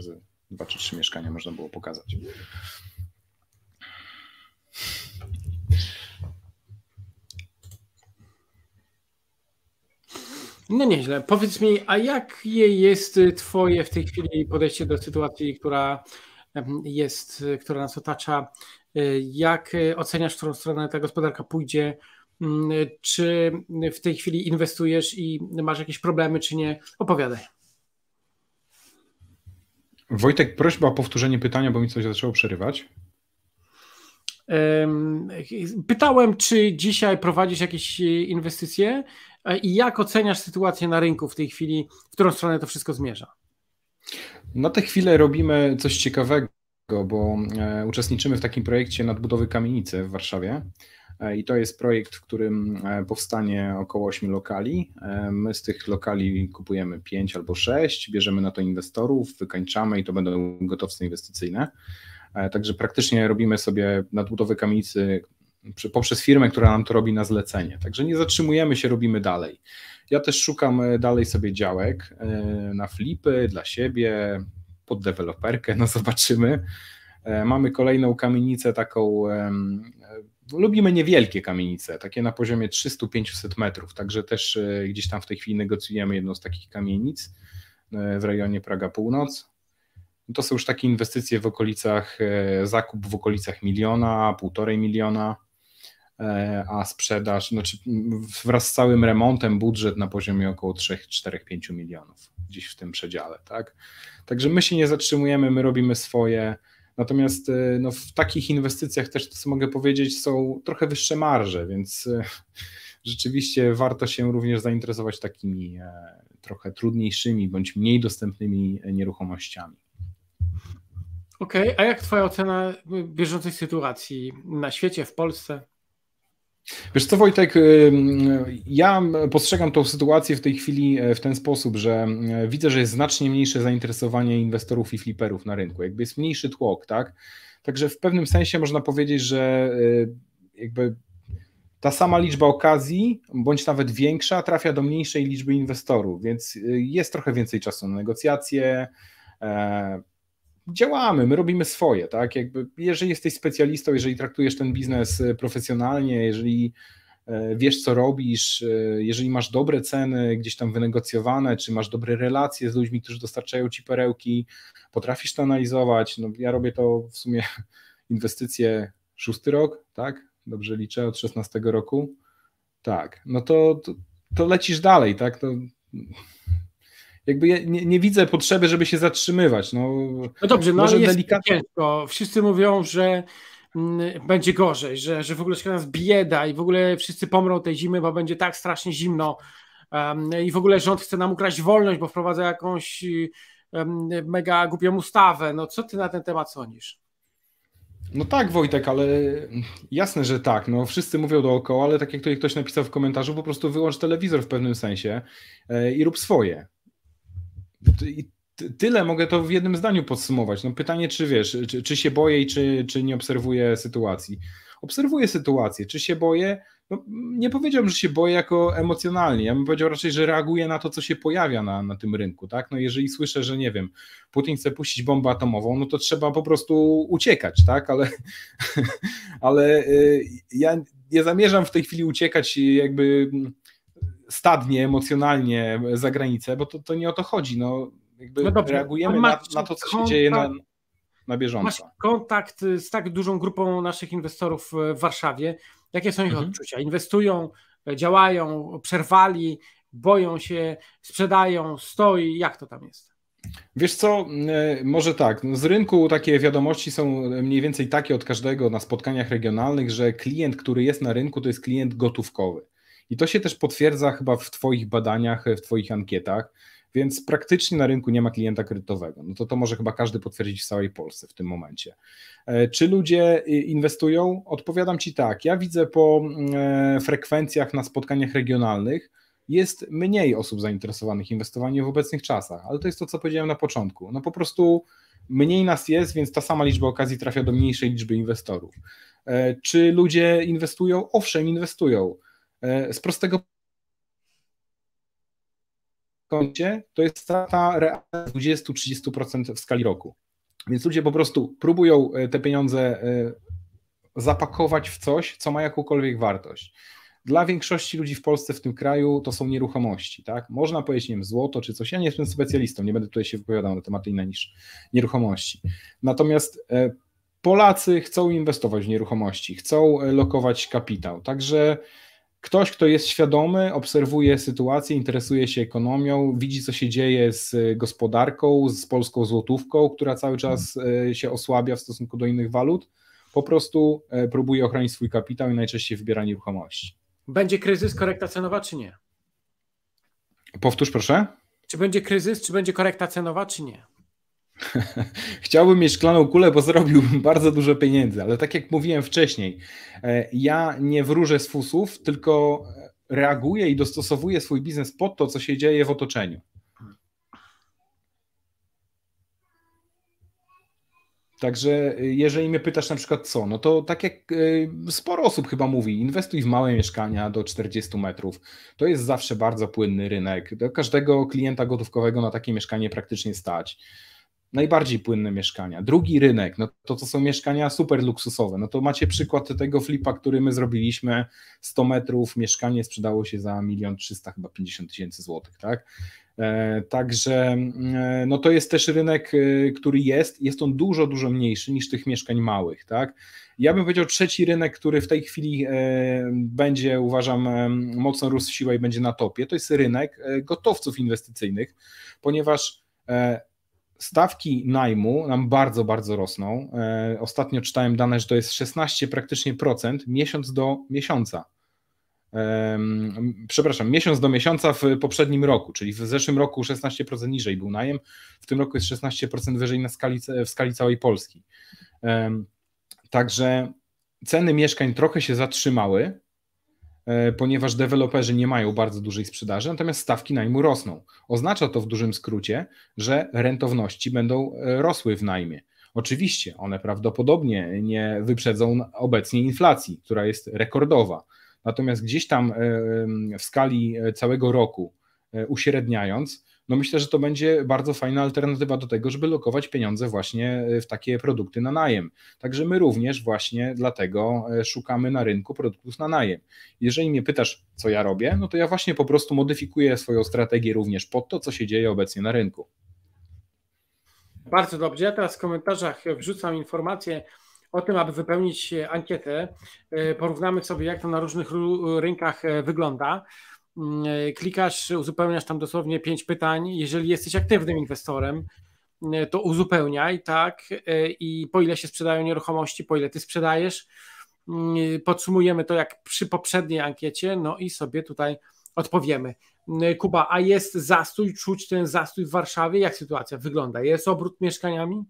dwa czy trzy mieszkania można było pokazać. No nieźle. Powiedz mi, a jakie jest y, Twoje w tej chwili podejście do sytuacji, która jest, y, która nas otacza? Y, jak oceniasz, w którą stronę ta gospodarka pójdzie? Mm, czy w tej chwili inwestujesz i masz jakieś problemy, czy nie? Opowiadaj. Wojtek, prośba o powtórzenie pytania, bo mi coś zaczęło przerywać. Pytałem, czy dzisiaj prowadzisz jakieś inwestycje E, I jak oceniasz sytuację na rynku w tej chwili, w którą stronę to wszystko zmierza? Na tę chwilę robimy coś ciekawego, bo e, uczestniczymy w takim projekcie nadbudowy kamienicy w Warszawie. E, I to jest projekt, w którym powstanie około 8 lokali. My z tych lokali kupujemy 5 albo 6, bierzemy na to inwestorów, wykańczamy i to będą gotowce inwestycyjne. Także praktycznie robimy sobie nadbudowę kamienicy poprzez firmę, która nam to robi na zlecenie. Także nie zatrzymujemy się, robimy dalej. Ja też szukam e, dalej sobie działek e, na flipy, dla siebie, pod deweloperkę, no zobaczymy. E, mamy kolejną kamienicę taką, lubimy niewielkie kamienice, takie na poziomie 300-500 metrów, także też gdzieś tam w tej chwili negocjujemy jedną z takich kamienic w rejonie Praga Północ. To są już takie inwestycje w okolicach, zakup w okolicach miliona, półtorej miliona. E, a sprzedaż, znaczy wraz z całym remontem budżet na poziomie około 3-4-5 milionów, gdzieś w tym przedziale, tak? Także my się nie zatrzymujemy, my robimy swoje. Natomiast e, no, w takich inwestycjach też to, co mogę powiedzieć, są trochę wyższe marże, więc e, rzeczywiście warto się również zainteresować takimi trochę trudniejszymi bądź mniej dostępnymi nieruchomościami. Okej, okay, a jak Twoja ocena bieżącej sytuacji na świecie, w Polsce? Wiesz co, Wojtek, ja postrzegam tą sytuację w tej chwili e, w ten sposób, że e, widzę, że jest znacznie mniejsze zainteresowanie inwestorów i fliperów na rynku. Jakby jest mniejszy tłok, tak? Także w pewnym sensie można powiedzieć, że e, jakby ta sama liczba okazji, bądź nawet większa, trafia do mniejszej liczby inwestorów, więc jest trochę więcej czasu na negocjacje, działamy, my robimy swoje, tak? Jakby, jeżeli jesteś specjalistą, jeżeli traktujesz ten biznes e, profesjonalnie, jeżeli e, wiesz, co robisz, e, jeżeli masz dobre ceny gdzieś tam wynegocjowane, czy masz dobre relacje z ludźmi, którzy dostarczają ci perełki, potrafisz to analizować. No, ja robię to w sumie inwestycje szósty rok, tak? Dobrze liczę, od 16 roku. Tak, no to, to, to lecisz dalej, tak? To jakby ja nie, nie, widzę potrzeby, żeby się zatrzymywać. No, no dobrze, no może delikatnie. Wszyscy mówią, że mm, będzie gorzej, że, że w ogóle się nas bieda i w ogóle wszyscy pomrą tej zimy, bo będzie tak strasznie zimno um, i w ogóle rząd chce nam ukraść wolność, bo wprowadza jakąś um, mega głupią ustawę. No co ty na ten temat sądzisz? No tak, Wojtek, ale jasne, że tak. No, wszyscy mówią dookoła, ale tak jak tutaj ktoś napisał w komentarzu, po prostu wyłącz telewizor w pewnym sensie e, i rób swoje. Tyle mogę to w jednym zdaniu podsumować. No pytanie, czy wiesz, czy, czy się boję i czy, czy nie obserwuję sytuacji. Obserwuję sytuację, czy się boję. No, nie powiedziałbym, że się boję jako emocjonalnie. Ja bym powiedział raczej, że reaguję na to, co się pojawia na, na tym rynku. Tak? No, jeżeli słyszę, że nie wiem, Putin chce puścić bombę atomową, no to trzeba po prostu uciekać, tak? Ale, ale y, ja nie zamierzam w tej chwili uciekać jakby stadnie emocjonalnie za granicę, bo to, to nie o to chodzi. No, jakby no dobrze, reagujemy na, na, to, co kontakt, się dzieje na, na bieżąco. Masz kontakt z tak dużą grupą naszych inwestorów w Warszawie. Jakie są ich mhm. odczucia? Inwestują, działają, przerwali, boją się, sprzedają, stoi. Jak to tam jest? Wiesz co, e, może tak, no, z rynku takie wiadomości są mniej więcej takie od każdego na spotkaniach regionalnych, że klient, który jest na rynku, to jest klient gotówkowy. I to się też potwierdza chyba w Twoich badaniach, w Twoich ankietach, więc praktycznie na rynku nie ma klienta kredytowego. No to to może chyba każdy potwierdzić w całej Polsce w tym momencie. E, czy ludzie y, inwestują? Odpowiadam Ci tak. Ja widzę po mm, e, frekwencjach na spotkaniach regionalnych, jest mniej osób zainteresowanych inwestowaniem w obecnych czasach, ale to jest to, co powiedziałem na początku. No po prostu mniej nas jest, więc ta sama liczba okazji trafia do mniejszej liczby inwestorów. E, czy ludzie inwestują? Owszem, inwestują E, z prostego koncie to jest strata realna 20-30% w skali roku. Więc ludzie po prostu próbują e, te pieniądze e, zapakować w coś, co ma jakąkolwiek wartość. Dla większości ludzi w Polsce, w tym kraju, to są nieruchomości. Tak? Można powiedzieć, nie wiem, złoto czy coś. Ja nie jestem specjalistą, nie będę tutaj się wypowiadał na tematy inne niż nieruchomości. Natomiast Polacy chcą inwestować w nieruchomości, chcą lokować kapitał. Także ktoś, kto jest świadomy, obserwuje sytuację, interesuje się ekonomią, widzi, co się dzieje z e, gospodarką, z polską złotówką, która cały czas e, się osłabia w stosunku do innych walut, po prostu e, próbuje ochronić swój kapitał i najczęściej wybiera nieruchomości. Będzie kryzys, korekta cenowa, czy nie? Powtórz, proszę. Czy będzie kryzys, czy będzie korekta cenowa, czy nie? Chciałbym mieć szklaną kulę, bo zrobiłbym bardzo dużo pieniędzy, ale tak jak mówiłem wcześniej, e, ja nie wróżę z fusów, tylko reaguję i dostosowuję swój biznes pod to, co się dzieje w otoczeniu. Także e, jeżeli mnie pytasz na przykład co, no to tak jak e, sporo osób chyba mówi, inwestuj w małe mieszkania do 40 metrów. To jest zawsze bardzo płynny rynek. Do każdego klienta gotówkowego na takie mieszkanie praktycznie stać najbardziej płynne mieszkania. Drugi rynek, no to to są mieszkania super luksusowe. No to macie przykład tego flipa, który my zrobiliśmy, 100 metrów, mieszkanie sprzedało się za 1 300 chyba 50 tysięcy złotych, tak? E, także e, no to jest też rynek, e, który jest, jest on dużo, dużo mniejszy niż tych mieszkań małych, tak? Ja bym powiedział trzeci rynek, który w tej chwili będzie, uważam, mocno rósł siłę i będzie na topie, to jest rynek gotowców inwestycyjnych, ponieważ stawki najmu nam bardzo, bardzo rosną. E, ostatnio czytałem dane, że to jest 16 praktycznie procent miesiąc do miesiąca. Przepraszam, miesiąc do miesiąca w poprzednim roku, czyli w zeszłym roku 16% niżej był najem, w tym roku jest 16% wyżej na skali, w skali całej Polski. Także ceny mieszkań trochę się zatrzymały, E, ponieważ deweloperzy nie mają bardzo dużej sprzedaży, natomiast stawki najmu rosną. Oznacza to w dużym skrócie, że rentowności będą e, rosły w najmie. Oczywiście one prawdopodobnie nie wyprzedzą obecnie inflacji, która jest rekordowa. Natomiast gdzieś tam e, w skali całego roku uśredniając, no myślę, że to będzie bardzo fajna alternatywa do tego, żeby lokować pieniądze właśnie e, w takie produkty na najem. Także my również właśnie dlatego e, szukamy na rynku produktów na najem. Jeżeli mnie pytasz, co ja robię, no to ja właśnie po prostu modyfikuję swoją strategię również pod to, co się dzieje obecnie na rynku. Bardzo dobrze. Ja teraz w komentarzach wrzucam informację o tym, aby wypełnić ankietę. E, porównamy sobie, jak to na różnych rynkach wygląda. Mm, e, klikasz, uzupełniasz tam dosłownie pięć pytań. Jeżeli jesteś aktywnym inwestorem, mm, to uzupełniaj, tak? E, I po ile się sprzedają nieruchomości, po ile ty sprzedajesz. Mm, e, podsumujemy to jak przy poprzedniej ankiecie, no i sobie tutaj odpowiemy. Kuba, a jest zastój, czuć ten zastój w Warszawie? Jak sytuacja wygląda? Jest obrót mieszkaniami?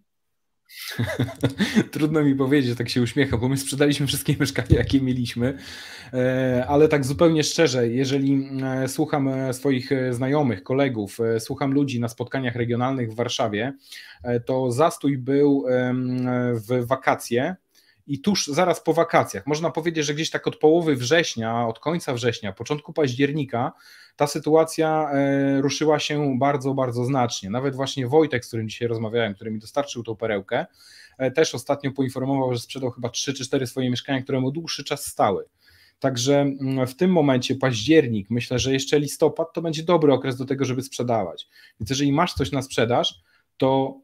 Trudno mi powiedzieć, że tak się uśmiecha, bo my sprzedaliśmy wszystkie mieszkania, jakie mieliśmy, e, ale tak zupełnie szczerze, jeżeli e, słucham e, swoich znajomych, kolegów, słucham ludzi na spotkaniach regionalnych w Warszawie, to zastój był w wakacje i tuż zaraz po wakacjach. Można powiedzieć, że gdzieś tak od połowy września, od końca września, początku października ta sytuacja e, ruszyła się bardzo, bardzo znacznie. Nawet właśnie Wojtek, z którym dzisiaj rozmawiałem, który mi dostarczył tą perełkę, e, też ostatnio poinformował, że sprzedał chyba 3 czy 4 swoje mieszkania, które mu dłuższy czas stały. Także mm, w tym momencie październik, myślę, że jeszcze listopad to będzie dobry okres do tego, żeby sprzedawać. Więc jeżeli masz coś na sprzedaż, to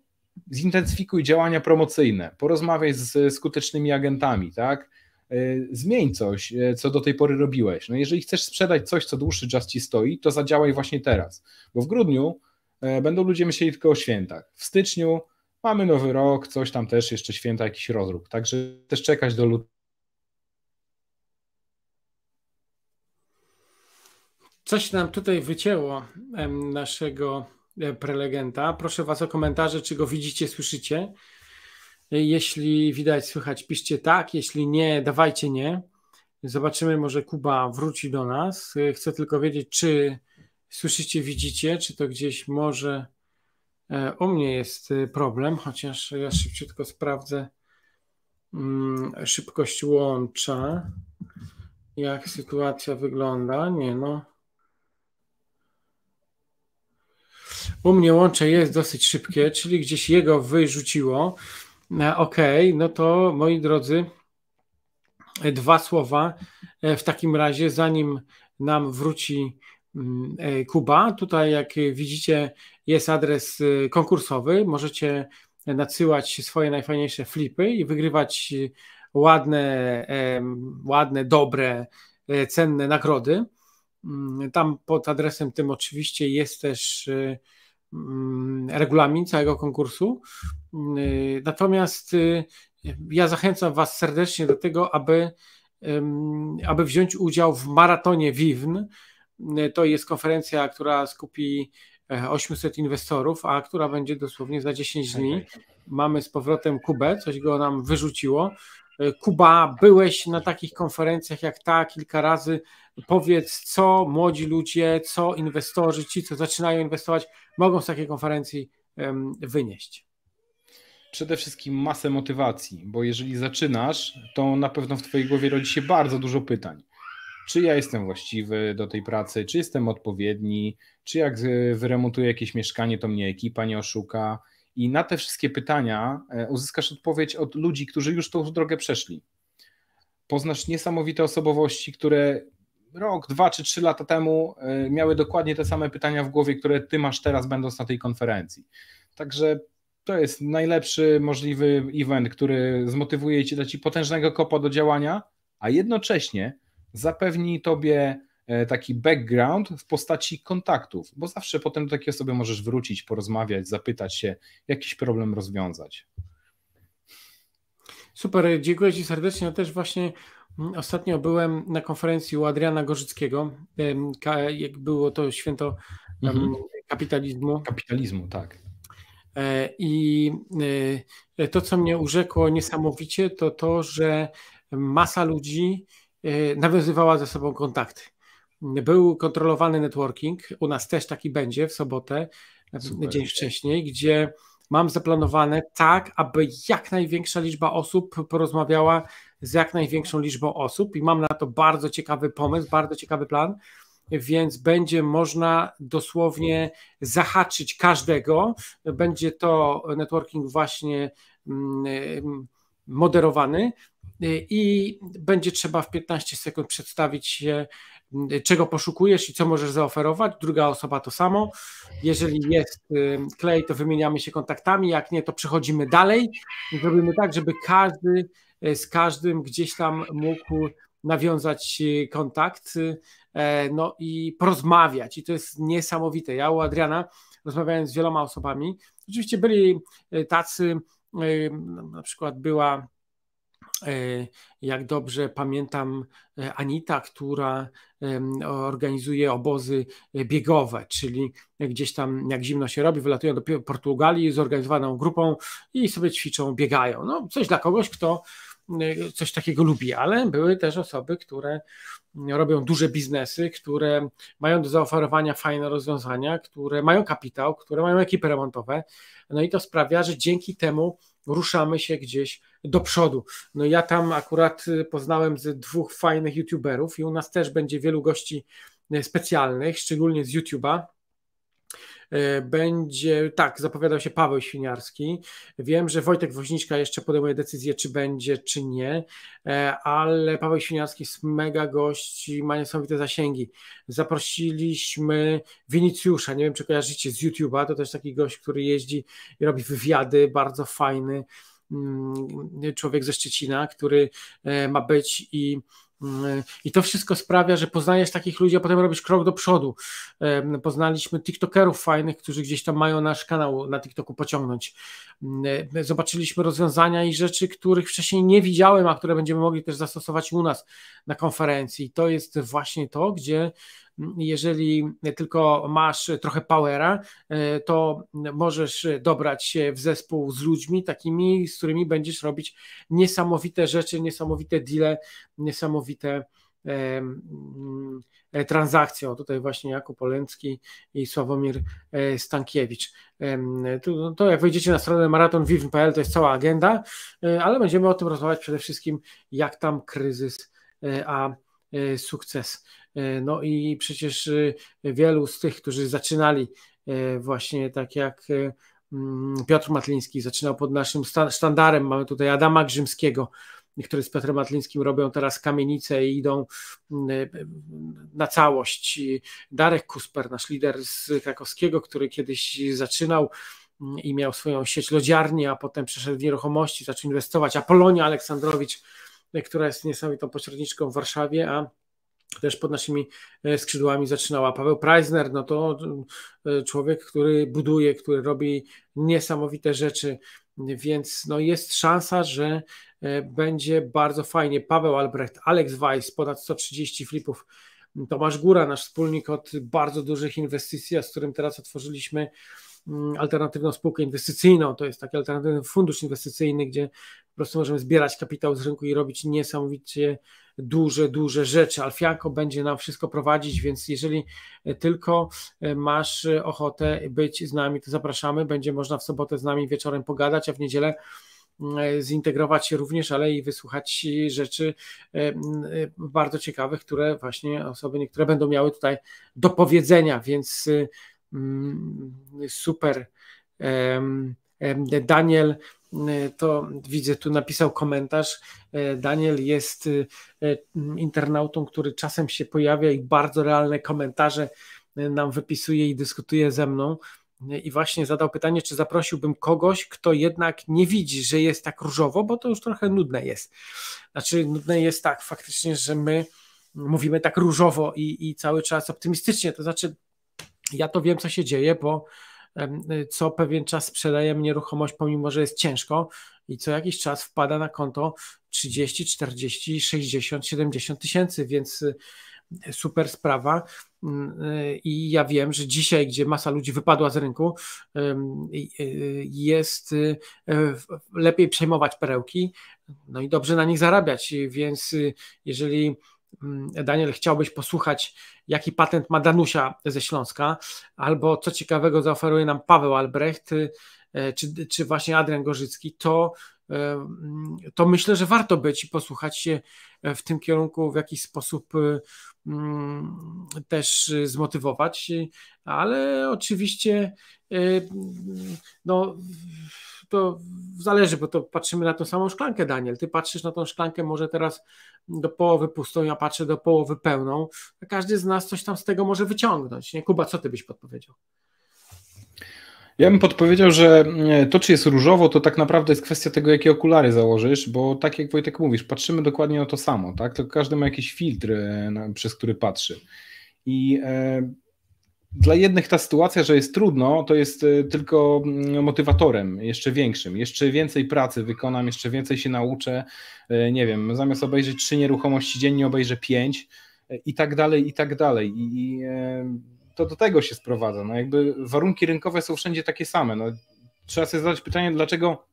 zintensyfikuj działania promocyjne, porozmawiaj z skutecznymi agentami, tak? E, zmień coś, e, co do tej pory robiłeś. No jeżeli chcesz sprzedać coś, co dłuższy czas ci stoi, to zadziałaj właśnie teraz, bo w grudniu e, będą ludzie myśleli tylko o świętach. W styczniu mamy nowy rok, coś tam też, jeszcze święta, jakiś rozruch. Także też czekać do lutego. Coś nam tutaj wycięło naszego E, prelegenta. Proszę Was o komentarze, czy go widzicie, słyszycie. Jeśli widać, słychać, piszcie tak. Jeśli nie, dawajcie nie. Zobaczymy, może Kuba wróci do nas. E, chcę tylko wiedzieć, czy słyszycie, widzicie, czy to gdzieś może e, u mnie jest problem, chociaż ja szybciutko sprawdzę mm, szybkość łącza, jak sytuacja wygląda. Nie no. U mnie łącze jest dosyć szybkie, czyli gdzieś jego wyrzuciło. E, ok, no to moi drodzy, e, dwa słowa e, w takim razie, zanim nam wróci mm, Kuba. Tutaj, jak widzicie, jest adres konkursowy. Możecie nadsyłać swoje najfajniejsze flipy i wygrywać ładne, ładne, dobre, cenne nagrody. Mm, tam pod adresem tym oczywiście jest też Mm, regulamin całego konkursu. Y, natomiast y, ja zachęcam Was serdecznie do tego, aby, aby wziąć udział w maratonie WIWN. Y, to jest konferencja, która skupi 800 e, inwestorów, a która będzie dosłownie za 10 dni. Mamy z powrotem Kubę, coś go nam wyrzuciło. E, Kuba, byłeś na takich konferencjach jak ta kilka razy. Powiedz, co młodzi ludzie, co inwestorzy, ci, co zaczynają inwestować, mogą z takiej konferencji wynieść? Przede wszystkim masę motywacji, bo jeżeli zaczynasz, to na pewno w Twojej głowie rodzi się bardzo dużo pytań. Czy ja jestem właściwy do tej pracy, czy jestem odpowiedni, czy jak e, wyremontuję jakieś mieszkanie, to mnie ekipa nie oszuka, i na te wszystkie pytania e, uzyskasz odpowiedź od ludzi, którzy już tą drogę przeszli. Poznasz niesamowite osobowości, które rok, dwa czy trzy lata temu e, miały dokładnie te same pytania w głowie, które ty masz teraz, będąc na tej konferencji. Także to jest najlepszy możliwy event, który zmotywuje cię, da ci potężnego kopa do działania, a jednocześnie zapewni tobie E, taki background w postaci kontaktów, bo zawsze potem do takiej osoby możesz wrócić, porozmawiać, zapytać się, jakiś problem rozwiązać. Super, dziękuję Ci serdecznie. Ja też właśnie mm, ostatnio byłem na konferencji u Adriana Gorzyckiego, jak było to święto mhm. kapitalizmu. Kapitalizmu, tak. E, I e, to, co mnie urzekło niesamowicie, to to, że masa ludzi nawiązywała ze sobą kontakty był kontrolowany networking. U nas też taki będzie w sobotę, e, Super. dzień wcześniej, gdzie mam zaplanowane tak, aby jak największa liczba osób porozmawiała z jak największą liczbą osób i mam na to bardzo ciekawy pomysł, bardzo ciekawy plan, więc będzie można dosłownie zahaczyć każdego. Będzie to networking właśnie mm, mm, moderowany e, i będzie trzeba w 15 sekund przedstawić się Y, czego poszukujesz i co możesz zaoferować. Druga osoba to samo. Jeżeli jest y, klej, to wymieniamy się kontaktami, jak nie, to przechodzimy dalej. Zrobimy tak, żeby każdy y, z każdym gdzieś tam mógł nawiązać kontakt e, no i porozmawiać. I to jest niesamowite. Ja u Adriana rozmawiałem z wieloma osobami. Oczywiście byli tacy, na przykład była E, jak dobrze pamiętam, e, Anita, która organizuje obozy e, biegowe, czyli gdzieś tam, jak zimno się robi, wylatują do Portugalii z organizowaną grupą i sobie ćwiczą, biegają. No, coś dla kogoś, kto coś takiego lubi, ale były też osoby, które robią duże biznesy, które mają do zaoferowania fajne rozwiązania, które mają kapitał, które mają ekipy remontowe. No i to sprawia, że dzięki temu ruszamy się gdzieś do przodu. No ja tam akurat y, poznałem z dwóch fajnych youtuberów i u nas też będzie wielu gości y, specjalnych, szczególnie z YouTube'a. Y, będzie, tak, zapowiadał się Paweł Świniarski. Wiem, że Wojtek Woźniczka jeszcze podejmuje decyzję, czy będzie, czy nie, ale Paweł Świniarski jest mega gość i ma niesamowite zasięgi. Zaprosiliśmy Winicjusza, nie wiem, czy kojarzycie z YouTube'a, to też taki gość, który jeździ i robi wywiady, bardzo fajny Mm, człowiek ze Szczecina, który e, ma być i mm, i to wszystko sprawia, że poznajesz takich ludzi, a potem robisz krok do przodu. Poznaliśmy TikTokerów fajnych, którzy gdzieś tam mają nasz kanał na TikToku pociągnąć. Mm, e, zobaczyliśmy rozwiązania i rzeczy, których wcześniej nie widziałem, a które będziemy mogli też zastosować u nas na konferencji. I to jest właśnie to, gdzie jeżeli tylko masz trochę powera, e, to możesz dobrać się w zespół z ludźmi takimi, z którymi będziesz robić niesamowite rzeczy, niesamowite deale, niesamowite e, mm, O Tutaj właśnie Jakub Oleński i Sławomir e, Stankiewicz. To, no, to jak wejdziecie na stronę maratonwiwn.pl, to jest cała agenda, ale będziemy o tym rozmawiać przede wszystkim, jak tam kryzys, a sukces. E, no i przecież y, wielu z tych, którzy zaczynali e, właśnie tak jak e, mm, Piotr Matliński, zaczynał pod naszym sztandarem. Mamy tutaj Adama Grzymskiego, który z Piotrem Matlińskim robią teraz kamienice i idą mm, na całość. Darek Kusper, nasz lider z krakowskiego, który kiedyś zaczynał mm, i miał swoją sieć lodziarni, a potem przeszedł w nieruchomości, zaczął inwestować. Apolonia Aleksandrowicz, która jest niesamowitą pośredniczką w Warszawie, a też pod naszymi e, skrzydłami zaczynała. Paweł Preisner, no to e, człowiek, który buduje, który robi niesamowite rzeczy, więc no jest szansa, że e, będzie bardzo fajnie. Paweł Albrecht, Alex Weiss, ponad 130 flipów. Tomasz Góra, nasz wspólnik od bardzo dużych inwestycji, a z którym teraz otworzyliśmy Mm, alternatywną spółkę inwestycyjną, to jest taki alternatywny fundusz inwestycyjny, gdzie po prostu możemy zbierać kapitał z rynku i robić niesamowicie duże, duże rzeczy. Alfiako będzie nam wszystko prowadzić, więc jeżeli tylko e, masz ochotę być z nami, to zapraszamy. Będzie można w sobotę z nami wieczorem pogadać, a w niedzielę mm, e, zintegrować się również, ale i wysłuchać rzeczy e, bardzo ciekawych, które właśnie osoby niektóre będą miały tutaj do powiedzenia, więc Mm, super. Daniel, y, to widzę, tu napisał komentarz. E, Daniel jest y, e, internautą, który czasem się pojawia i bardzo realne komentarze y, nam wypisuje i dyskutuje ze mną. I właśnie zadał pytanie, czy zaprosiłbym kogoś, kto jednak nie widzi, że jest tak różowo, bo to już trochę nudne jest. Znaczy, nudne jest tak faktycznie, że my mówimy tak różowo i, i cały czas optymistycznie. To znaczy, ja to wiem, co się dzieje, bo co pewien czas mnie nieruchomość, pomimo że jest ciężko, i co jakiś czas wpada na konto 30, 40, 60, 70 tysięcy, więc e, super sprawa. Mm, e, I ja wiem, że dzisiaj, gdzie masa ludzi wypadła z rynku, e, jest lepiej przejmować perełki, no i dobrze na nich zarabiać. Więc jeżeli Mm, Daniel, chciałbyś posłuchać, jaki patent ma Danusia ze Śląska, albo co ciekawego zaoferuje nam Paweł Albrecht, y, czy, czy właśnie Adrian Gorzycki, to, y, mm, to myślę, że warto być i posłuchać się y, w tym kierunku w jakiś sposób mm, też zmotywować, ale oczywiście Y, no to zależy, bo to patrzymy na tą samą szklankę, Daniel. Ty patrzysz na tą szklankę może teraz do połowy pustą, ja patrzę do połowy pełną. Każdy z nas coś tam z tego może wyciągnąć. Nie? Kuba, co ty byś podpowiedział? Ja bym podpowiedział, że e, to, czy jest różowo, to tak naprawdę jest kwestia tego, jakie okulary założysz, bo tak jak Wojtek mówisz, patrzymy dokładnie na to samo, tak? Tylko każdy ma jakiś filtr, e, przez który patrzy. I e, dla jednych ta sytuacja, że jest trudno, to jest y, tylko mm, motywatorem jeszcze większym. Jeszcze więcej pracy wykonam, jeszcze więcej się nauczę. Y, nie wiem, zamiast obejrzeć trzy nieruchomości dziennie, obejrzę pięć y, i tak dalej, i tak dalej. I, to do tego się sprowadza. No jakby warunki rynkowe są wszędzie takie same. No, trzeba sobie zadać pytanie, dlaczego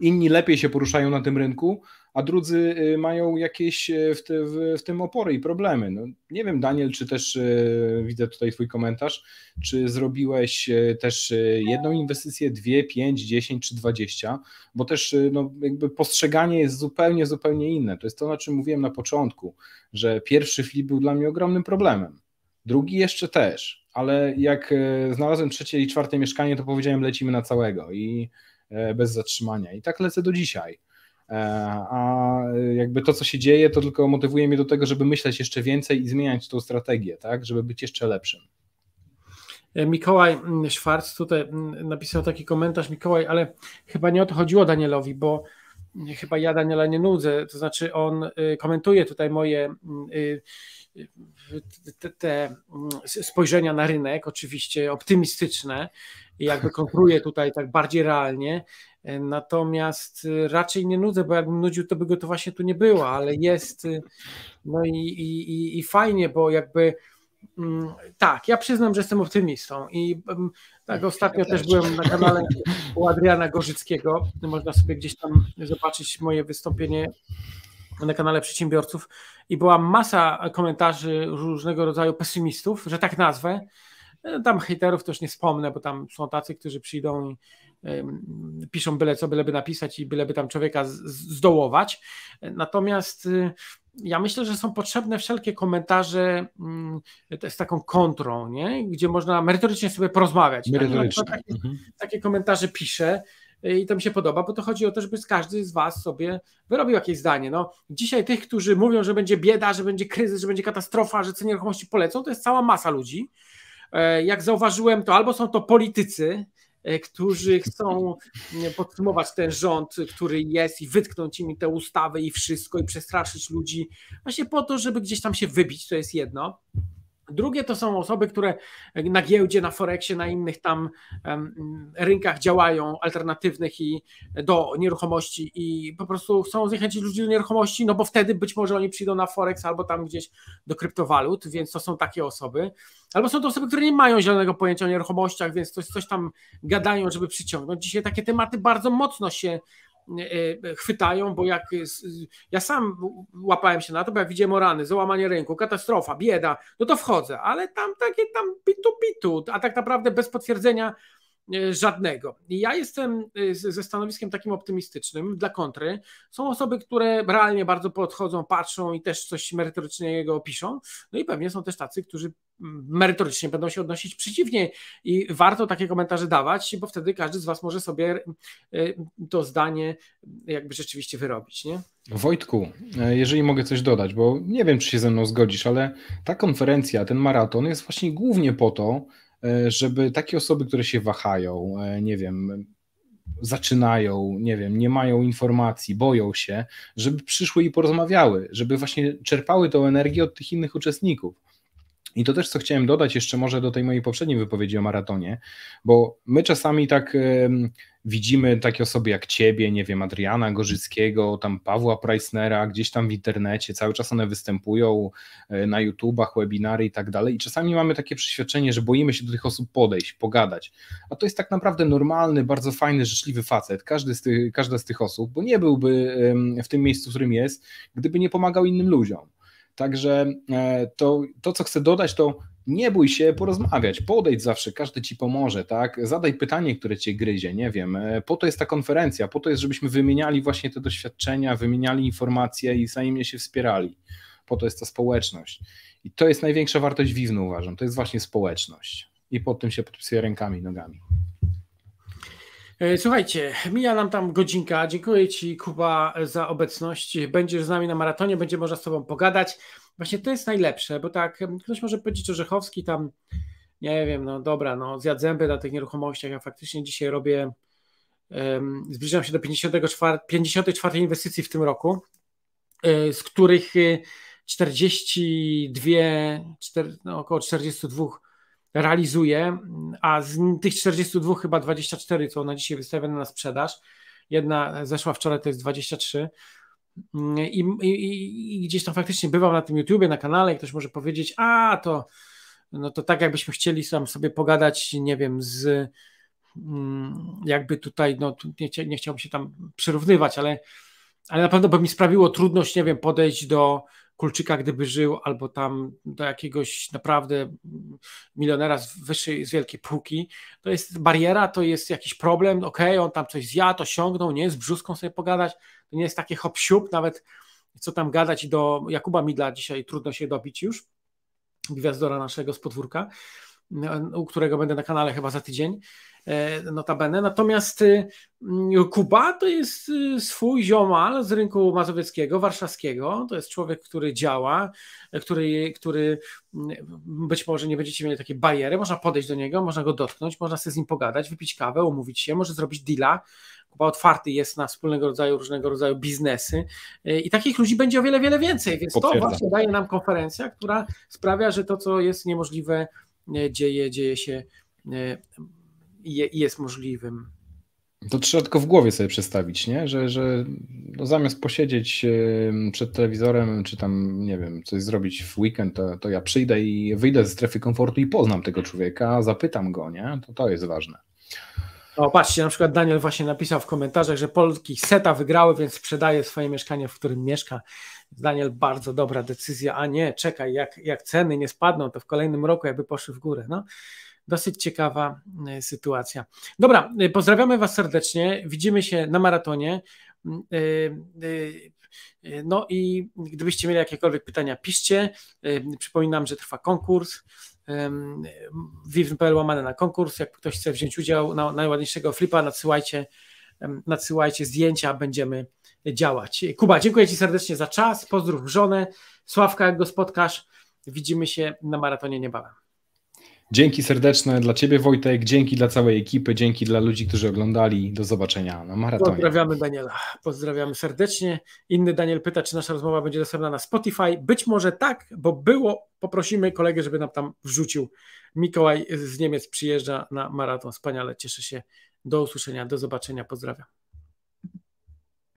inni lepiej się poruszają na tym rynku, a drudzy y, mają jakieś y, w, te, w, w tym opory i problemy. No, nie wiem, Daniel, czy też y, widzę tutaj Twój komentarz, czy zrobiłeś też jedną inwestycję, dwie, pięć, dziesięć czy dwadzieścia, bo też no, jakby postrzeganie jest zupełnie, zupełnie inne. To jest to, na czym mówiłem na początku, że pierwszy flip był dla mnie ogromnym problemem. Drugi jeszcze też, ale jak znalazłem trzecie i czwarte mieszkanie, to powiedziałem lecimy na całego i bez zatrzymania. I tak lecę do dzisiaj. E, a e, jakby to, co się dzieje, to tylko motywuje mnie do tego, żeby myśleć jeszcze więcej i zmieniać tą strategię, tak, żeby być jeszcze lepszym. E, Mikołaj mm, Szwarc tutaj mm, napisał taki komentarz, Mikołaj, ale chyba nie o to chodziło Danielowi, bo mm, chyba ja Daniela nie nudzę, to znaczy on y, komentuje tutaj moje y, y, te, te spojrzenia na rynek, oczywiście optymistyczne, jakby konkuruje tutaj tak bardziej realnie, E, natomiast e, raczej nie nudzę, bo jakbym nudził, to by go to właśnie tu nie było, ale jest e, no i, i, i fajnie, bo jakby mm, tak, ja przyznam, że jestem optymistą i mm, tak ostatnio też byłem na kanale u Adriana Gorzyckiego, można sobie gdzieś tam zobaczyć moje wystąpienie na kanale przedsiębiorców i była masa komentarzy różnego rodzaju pesymistów, że tak nazwę, tam hejterów też nie wspomnę, bo tam są tacy, którzy przyjdą i piszą byle co, byleby napisać i byleby tam człowieka zdołować. Natomiast y, ja myślę, że są potrzebne wszelkie komentarze mm, z taką kontrą, nie? gdzie można merytorycznie sobie porozmawiać. Merytorycznie. Takie, mhm. takie komentarze piszę i to mi się podoba, bo to chodzi o to, żeby każdy z Was sobie wyrobił jakieś zdanie. No, dzisiaj tych, którzy mówią, że będzie bieda, że będzie kryzys, że będzie katastrofa, że ceny nieruchomości polecą, to jest cała masa ludzi. E, jak zauważyłem, to albo są to politycy, E, którzy chcą mm, podsumować ten rząd, który jest i wytknąć im te ustawy i wszystko i przestraszyć ludzi właśnie po to, żeby gdzieś tam się wybić, to jest jedno. Drugie to są osoby, które na giełdzie, na Forexie, na innych tam rynkach działają alternatywnych i do nieruchomości i po prostu chcą zniechęcić ludzi do nieruchomości, no bo wtedy być może oni przyjdą na Forex albo tam gdzieś do kryptowalut, więc to są takie osoby. Albo są to osoby, które nie mają zielonego pojęcia o nieruchomościach, więc coś, coś tam gadają, żeby przyciągnąć. Dzisiaj takie tematy bardzo mocno się E, chwytają, bo jak ja sam łapałem się na to, bo jak widzę morany, załamanie ręku, katastrofa, bieda, no to wchodzę, ale tam takie tam pitu pitu, a tak naprawdę bez potwierdzenia E, żadnego. I ja jestem e, ze stanowiskiem takim optymistycznym dla kontry. Są osoby, które realnie bardzo podchodzą, patrzą i też coś merytorycznego opiszą. No i pewnie są też tacy, którzy mm, merytorycznie będą się odnosić przeciwnie i warto takie komentarze dawać, bo wtedy każdy z Was może sobie e, to zdanie jakby rzeczywiście wyrobić. Nie? Wojtku, jeżeli mogę coś dodać, bo nie wiem, czy się ze mną zgodzisz, ale ta konferencja, ten maraton jest właśnie głównie po to, E, żeby takie osoby, które się wahają, e, nie wiem, zaczynają, nie wiem, nie mają informacji, boją się, żeby przyszły i porozmawiały, żeby właśnie czerpały tą energię od tych innych uczestników. I to też, co chciałem dodać jeszcze może do tej mojej poprzedniej wypowiedzi o maratonie, bo my czasami tak widzimy takie osoby jak ciebie, nie wiem, Adriana Gorzyckiego, tam Pawła Preissnera, gdzieś tam w internecie, cały czas one występują e, na YouTubach, webinary i tak dalej. I czasami mamy takie przeświadczenie, że boimy się do tych osób podejść, pogadać. A to jest tak naprawdę normalny, bardzo fajny, życzliwy facet, każdy z tych, każda z tych osób, bo nie byłby w tym miejscu, w którym jest, gdyby nie pomagał innym ludziom. Także e, to, to co chcę dodać, to nie bój się porozmawiać, podejdź zawsze, każdy ci pomoże, tak? Zadaj pytanie, które cię gryzie, nie wiem. E, po to jest ta konferencja, po to jest, żebyśmy wymieniali właśnie te doświadczenia, wymieniali informacje i wzajemnie się wspierali. Po to jest ta społeczność. I to jest największa wartość Wiwny, uważam. To jest właśnie społeczność. I pod tym się podpisuję rękami, i nogami. E, słuchajcie, mija nam tam godzinka. Dziękuję Ci, Kuba, za obecność. Będziesz z nami na maratonie, będzie można z Tobą pogadać. Właśnie to jest najlepsze, bo tak, ktoś może powiedzieć, że Rzechowski tam, nie wiem, no dobra, no zjadł zęby na tych nieruchomościach. Ja faktycznie dzisiaj robię, um, zbliżam się do 54, 54 inwestycji w tym roku, e, z których 42, e, 4, no około 42 realizuje, a z tych 42 chyba 24, co na dzisiaj wystawione na sprzedaż, jedna zeszła wczoraj, to jest 23. I, i, I, gdzieś tam faktycznie bywał na tym YouTubie, na kanale i ktoś może powiedzieć, a to, no to tak jakbyśmy chcieli sam sobie pogadać, nie wiem, z mm, jakby tutaj, no nie, nie chciałbym się tam przyrównywać, ale, ale na pewno by mi sprawiło trudność, nie wiem, podejść do Kulczyka, gdyby żył, albo tam do jakiegoś naprawdę milionera z wyższej, z wielkiej półki. To jest bariera, to jest jakiś problem, okej, okay, on tam coś zjadł, osiągnął, nie, z brzuską sobie pogadać, to nie jest takie hop nawet co tam gadać i do Jakuba Midla dzisiaj trudno się dobić już, gwiazdora naszego z podwórka u którego będę na kanale chyba za tydzień, e, notabene. Natomiast y, Kuba to jest y, swój ziomal z rynku mazowieckiego, warszawskiego. To jest człowiek, który działa, e, który, który mm, być może nie będziecie mieli takiej bariery. Można podejść do niego, można go dotknąć, można sobie z nim pogadać, wypić kawę, umówić się, może zrobić deala. Kuba otwarty jest na wspólnego rodzaju, różnego rodzaju biznesy e, i takich ludzi będzie o wiele, wiele więcej, więc Potwierdza. to właśnie daje nam konferencja, która sprawia, że to, co jest niemożliwe dzieje, dzieje się e, i jest możliwym. To trzeba tylko w głowie sobie przestawić, nie? że, że no zamiast posiedzieć e, przed telewizorem, czy tam, nie wiem, coś zrobić w weekend, to, to ja przyjdę i wyjdę ze strefy komfortu i poznam tego człowieka, zapytam go, nie? To, to jest ważne. O, no, patrzcie, na przykład Daniel właśnie napisał w komentarzach, że Polki seta wygrały, więc sprzedaje swoje mieszkanie, w którym mieszka. Daniel, bardzo dobra decyzja, a nie, czekaj, jak, jak ceny nie spadną, to w kolejnym roku jakby poszły w górę. No, dosyć ciekawa e, sytuacja. Dobra, e, pozdrawiamy Was serdecznie, widzimy się na maratonie. Mm, e, no i gdybyście mieli jakiekolwiek pytania, piszcie. Przypominam, że trwa konkurs vivn.pl łamane na konkurs. Jak ktoś chce wziąć udział na najładniejszego flipa, nadsyłajcie nadsyłajcie zdjęcia, będziemy działać. Kuba, dziękuję Ci serdecznie za czas, pozdrów żonę, Sławka, jak go spotkasz, widzimy się na maratonie niebawem. Dzięki serdeczne dla Ciebie Wojtek, dzięki dla całej ekipy, dzięki dla ludzi, którzy oglądali. Do zobaczenia na maratonie. Pozdrawiamy Daniela, pozdrawiamy serdecznie. Inny Daniel pyta, czy nasza rozmowa będzie dostępna na Spotify. Być może tak, bo było, poprosimy kolegę, żeby nam tam wrzucił. Mikołaj z Niemiec przyjeżdża na maraton, wspaniale, cieszę się, do usłyszenia, do zobaczenia, pozdrawiam.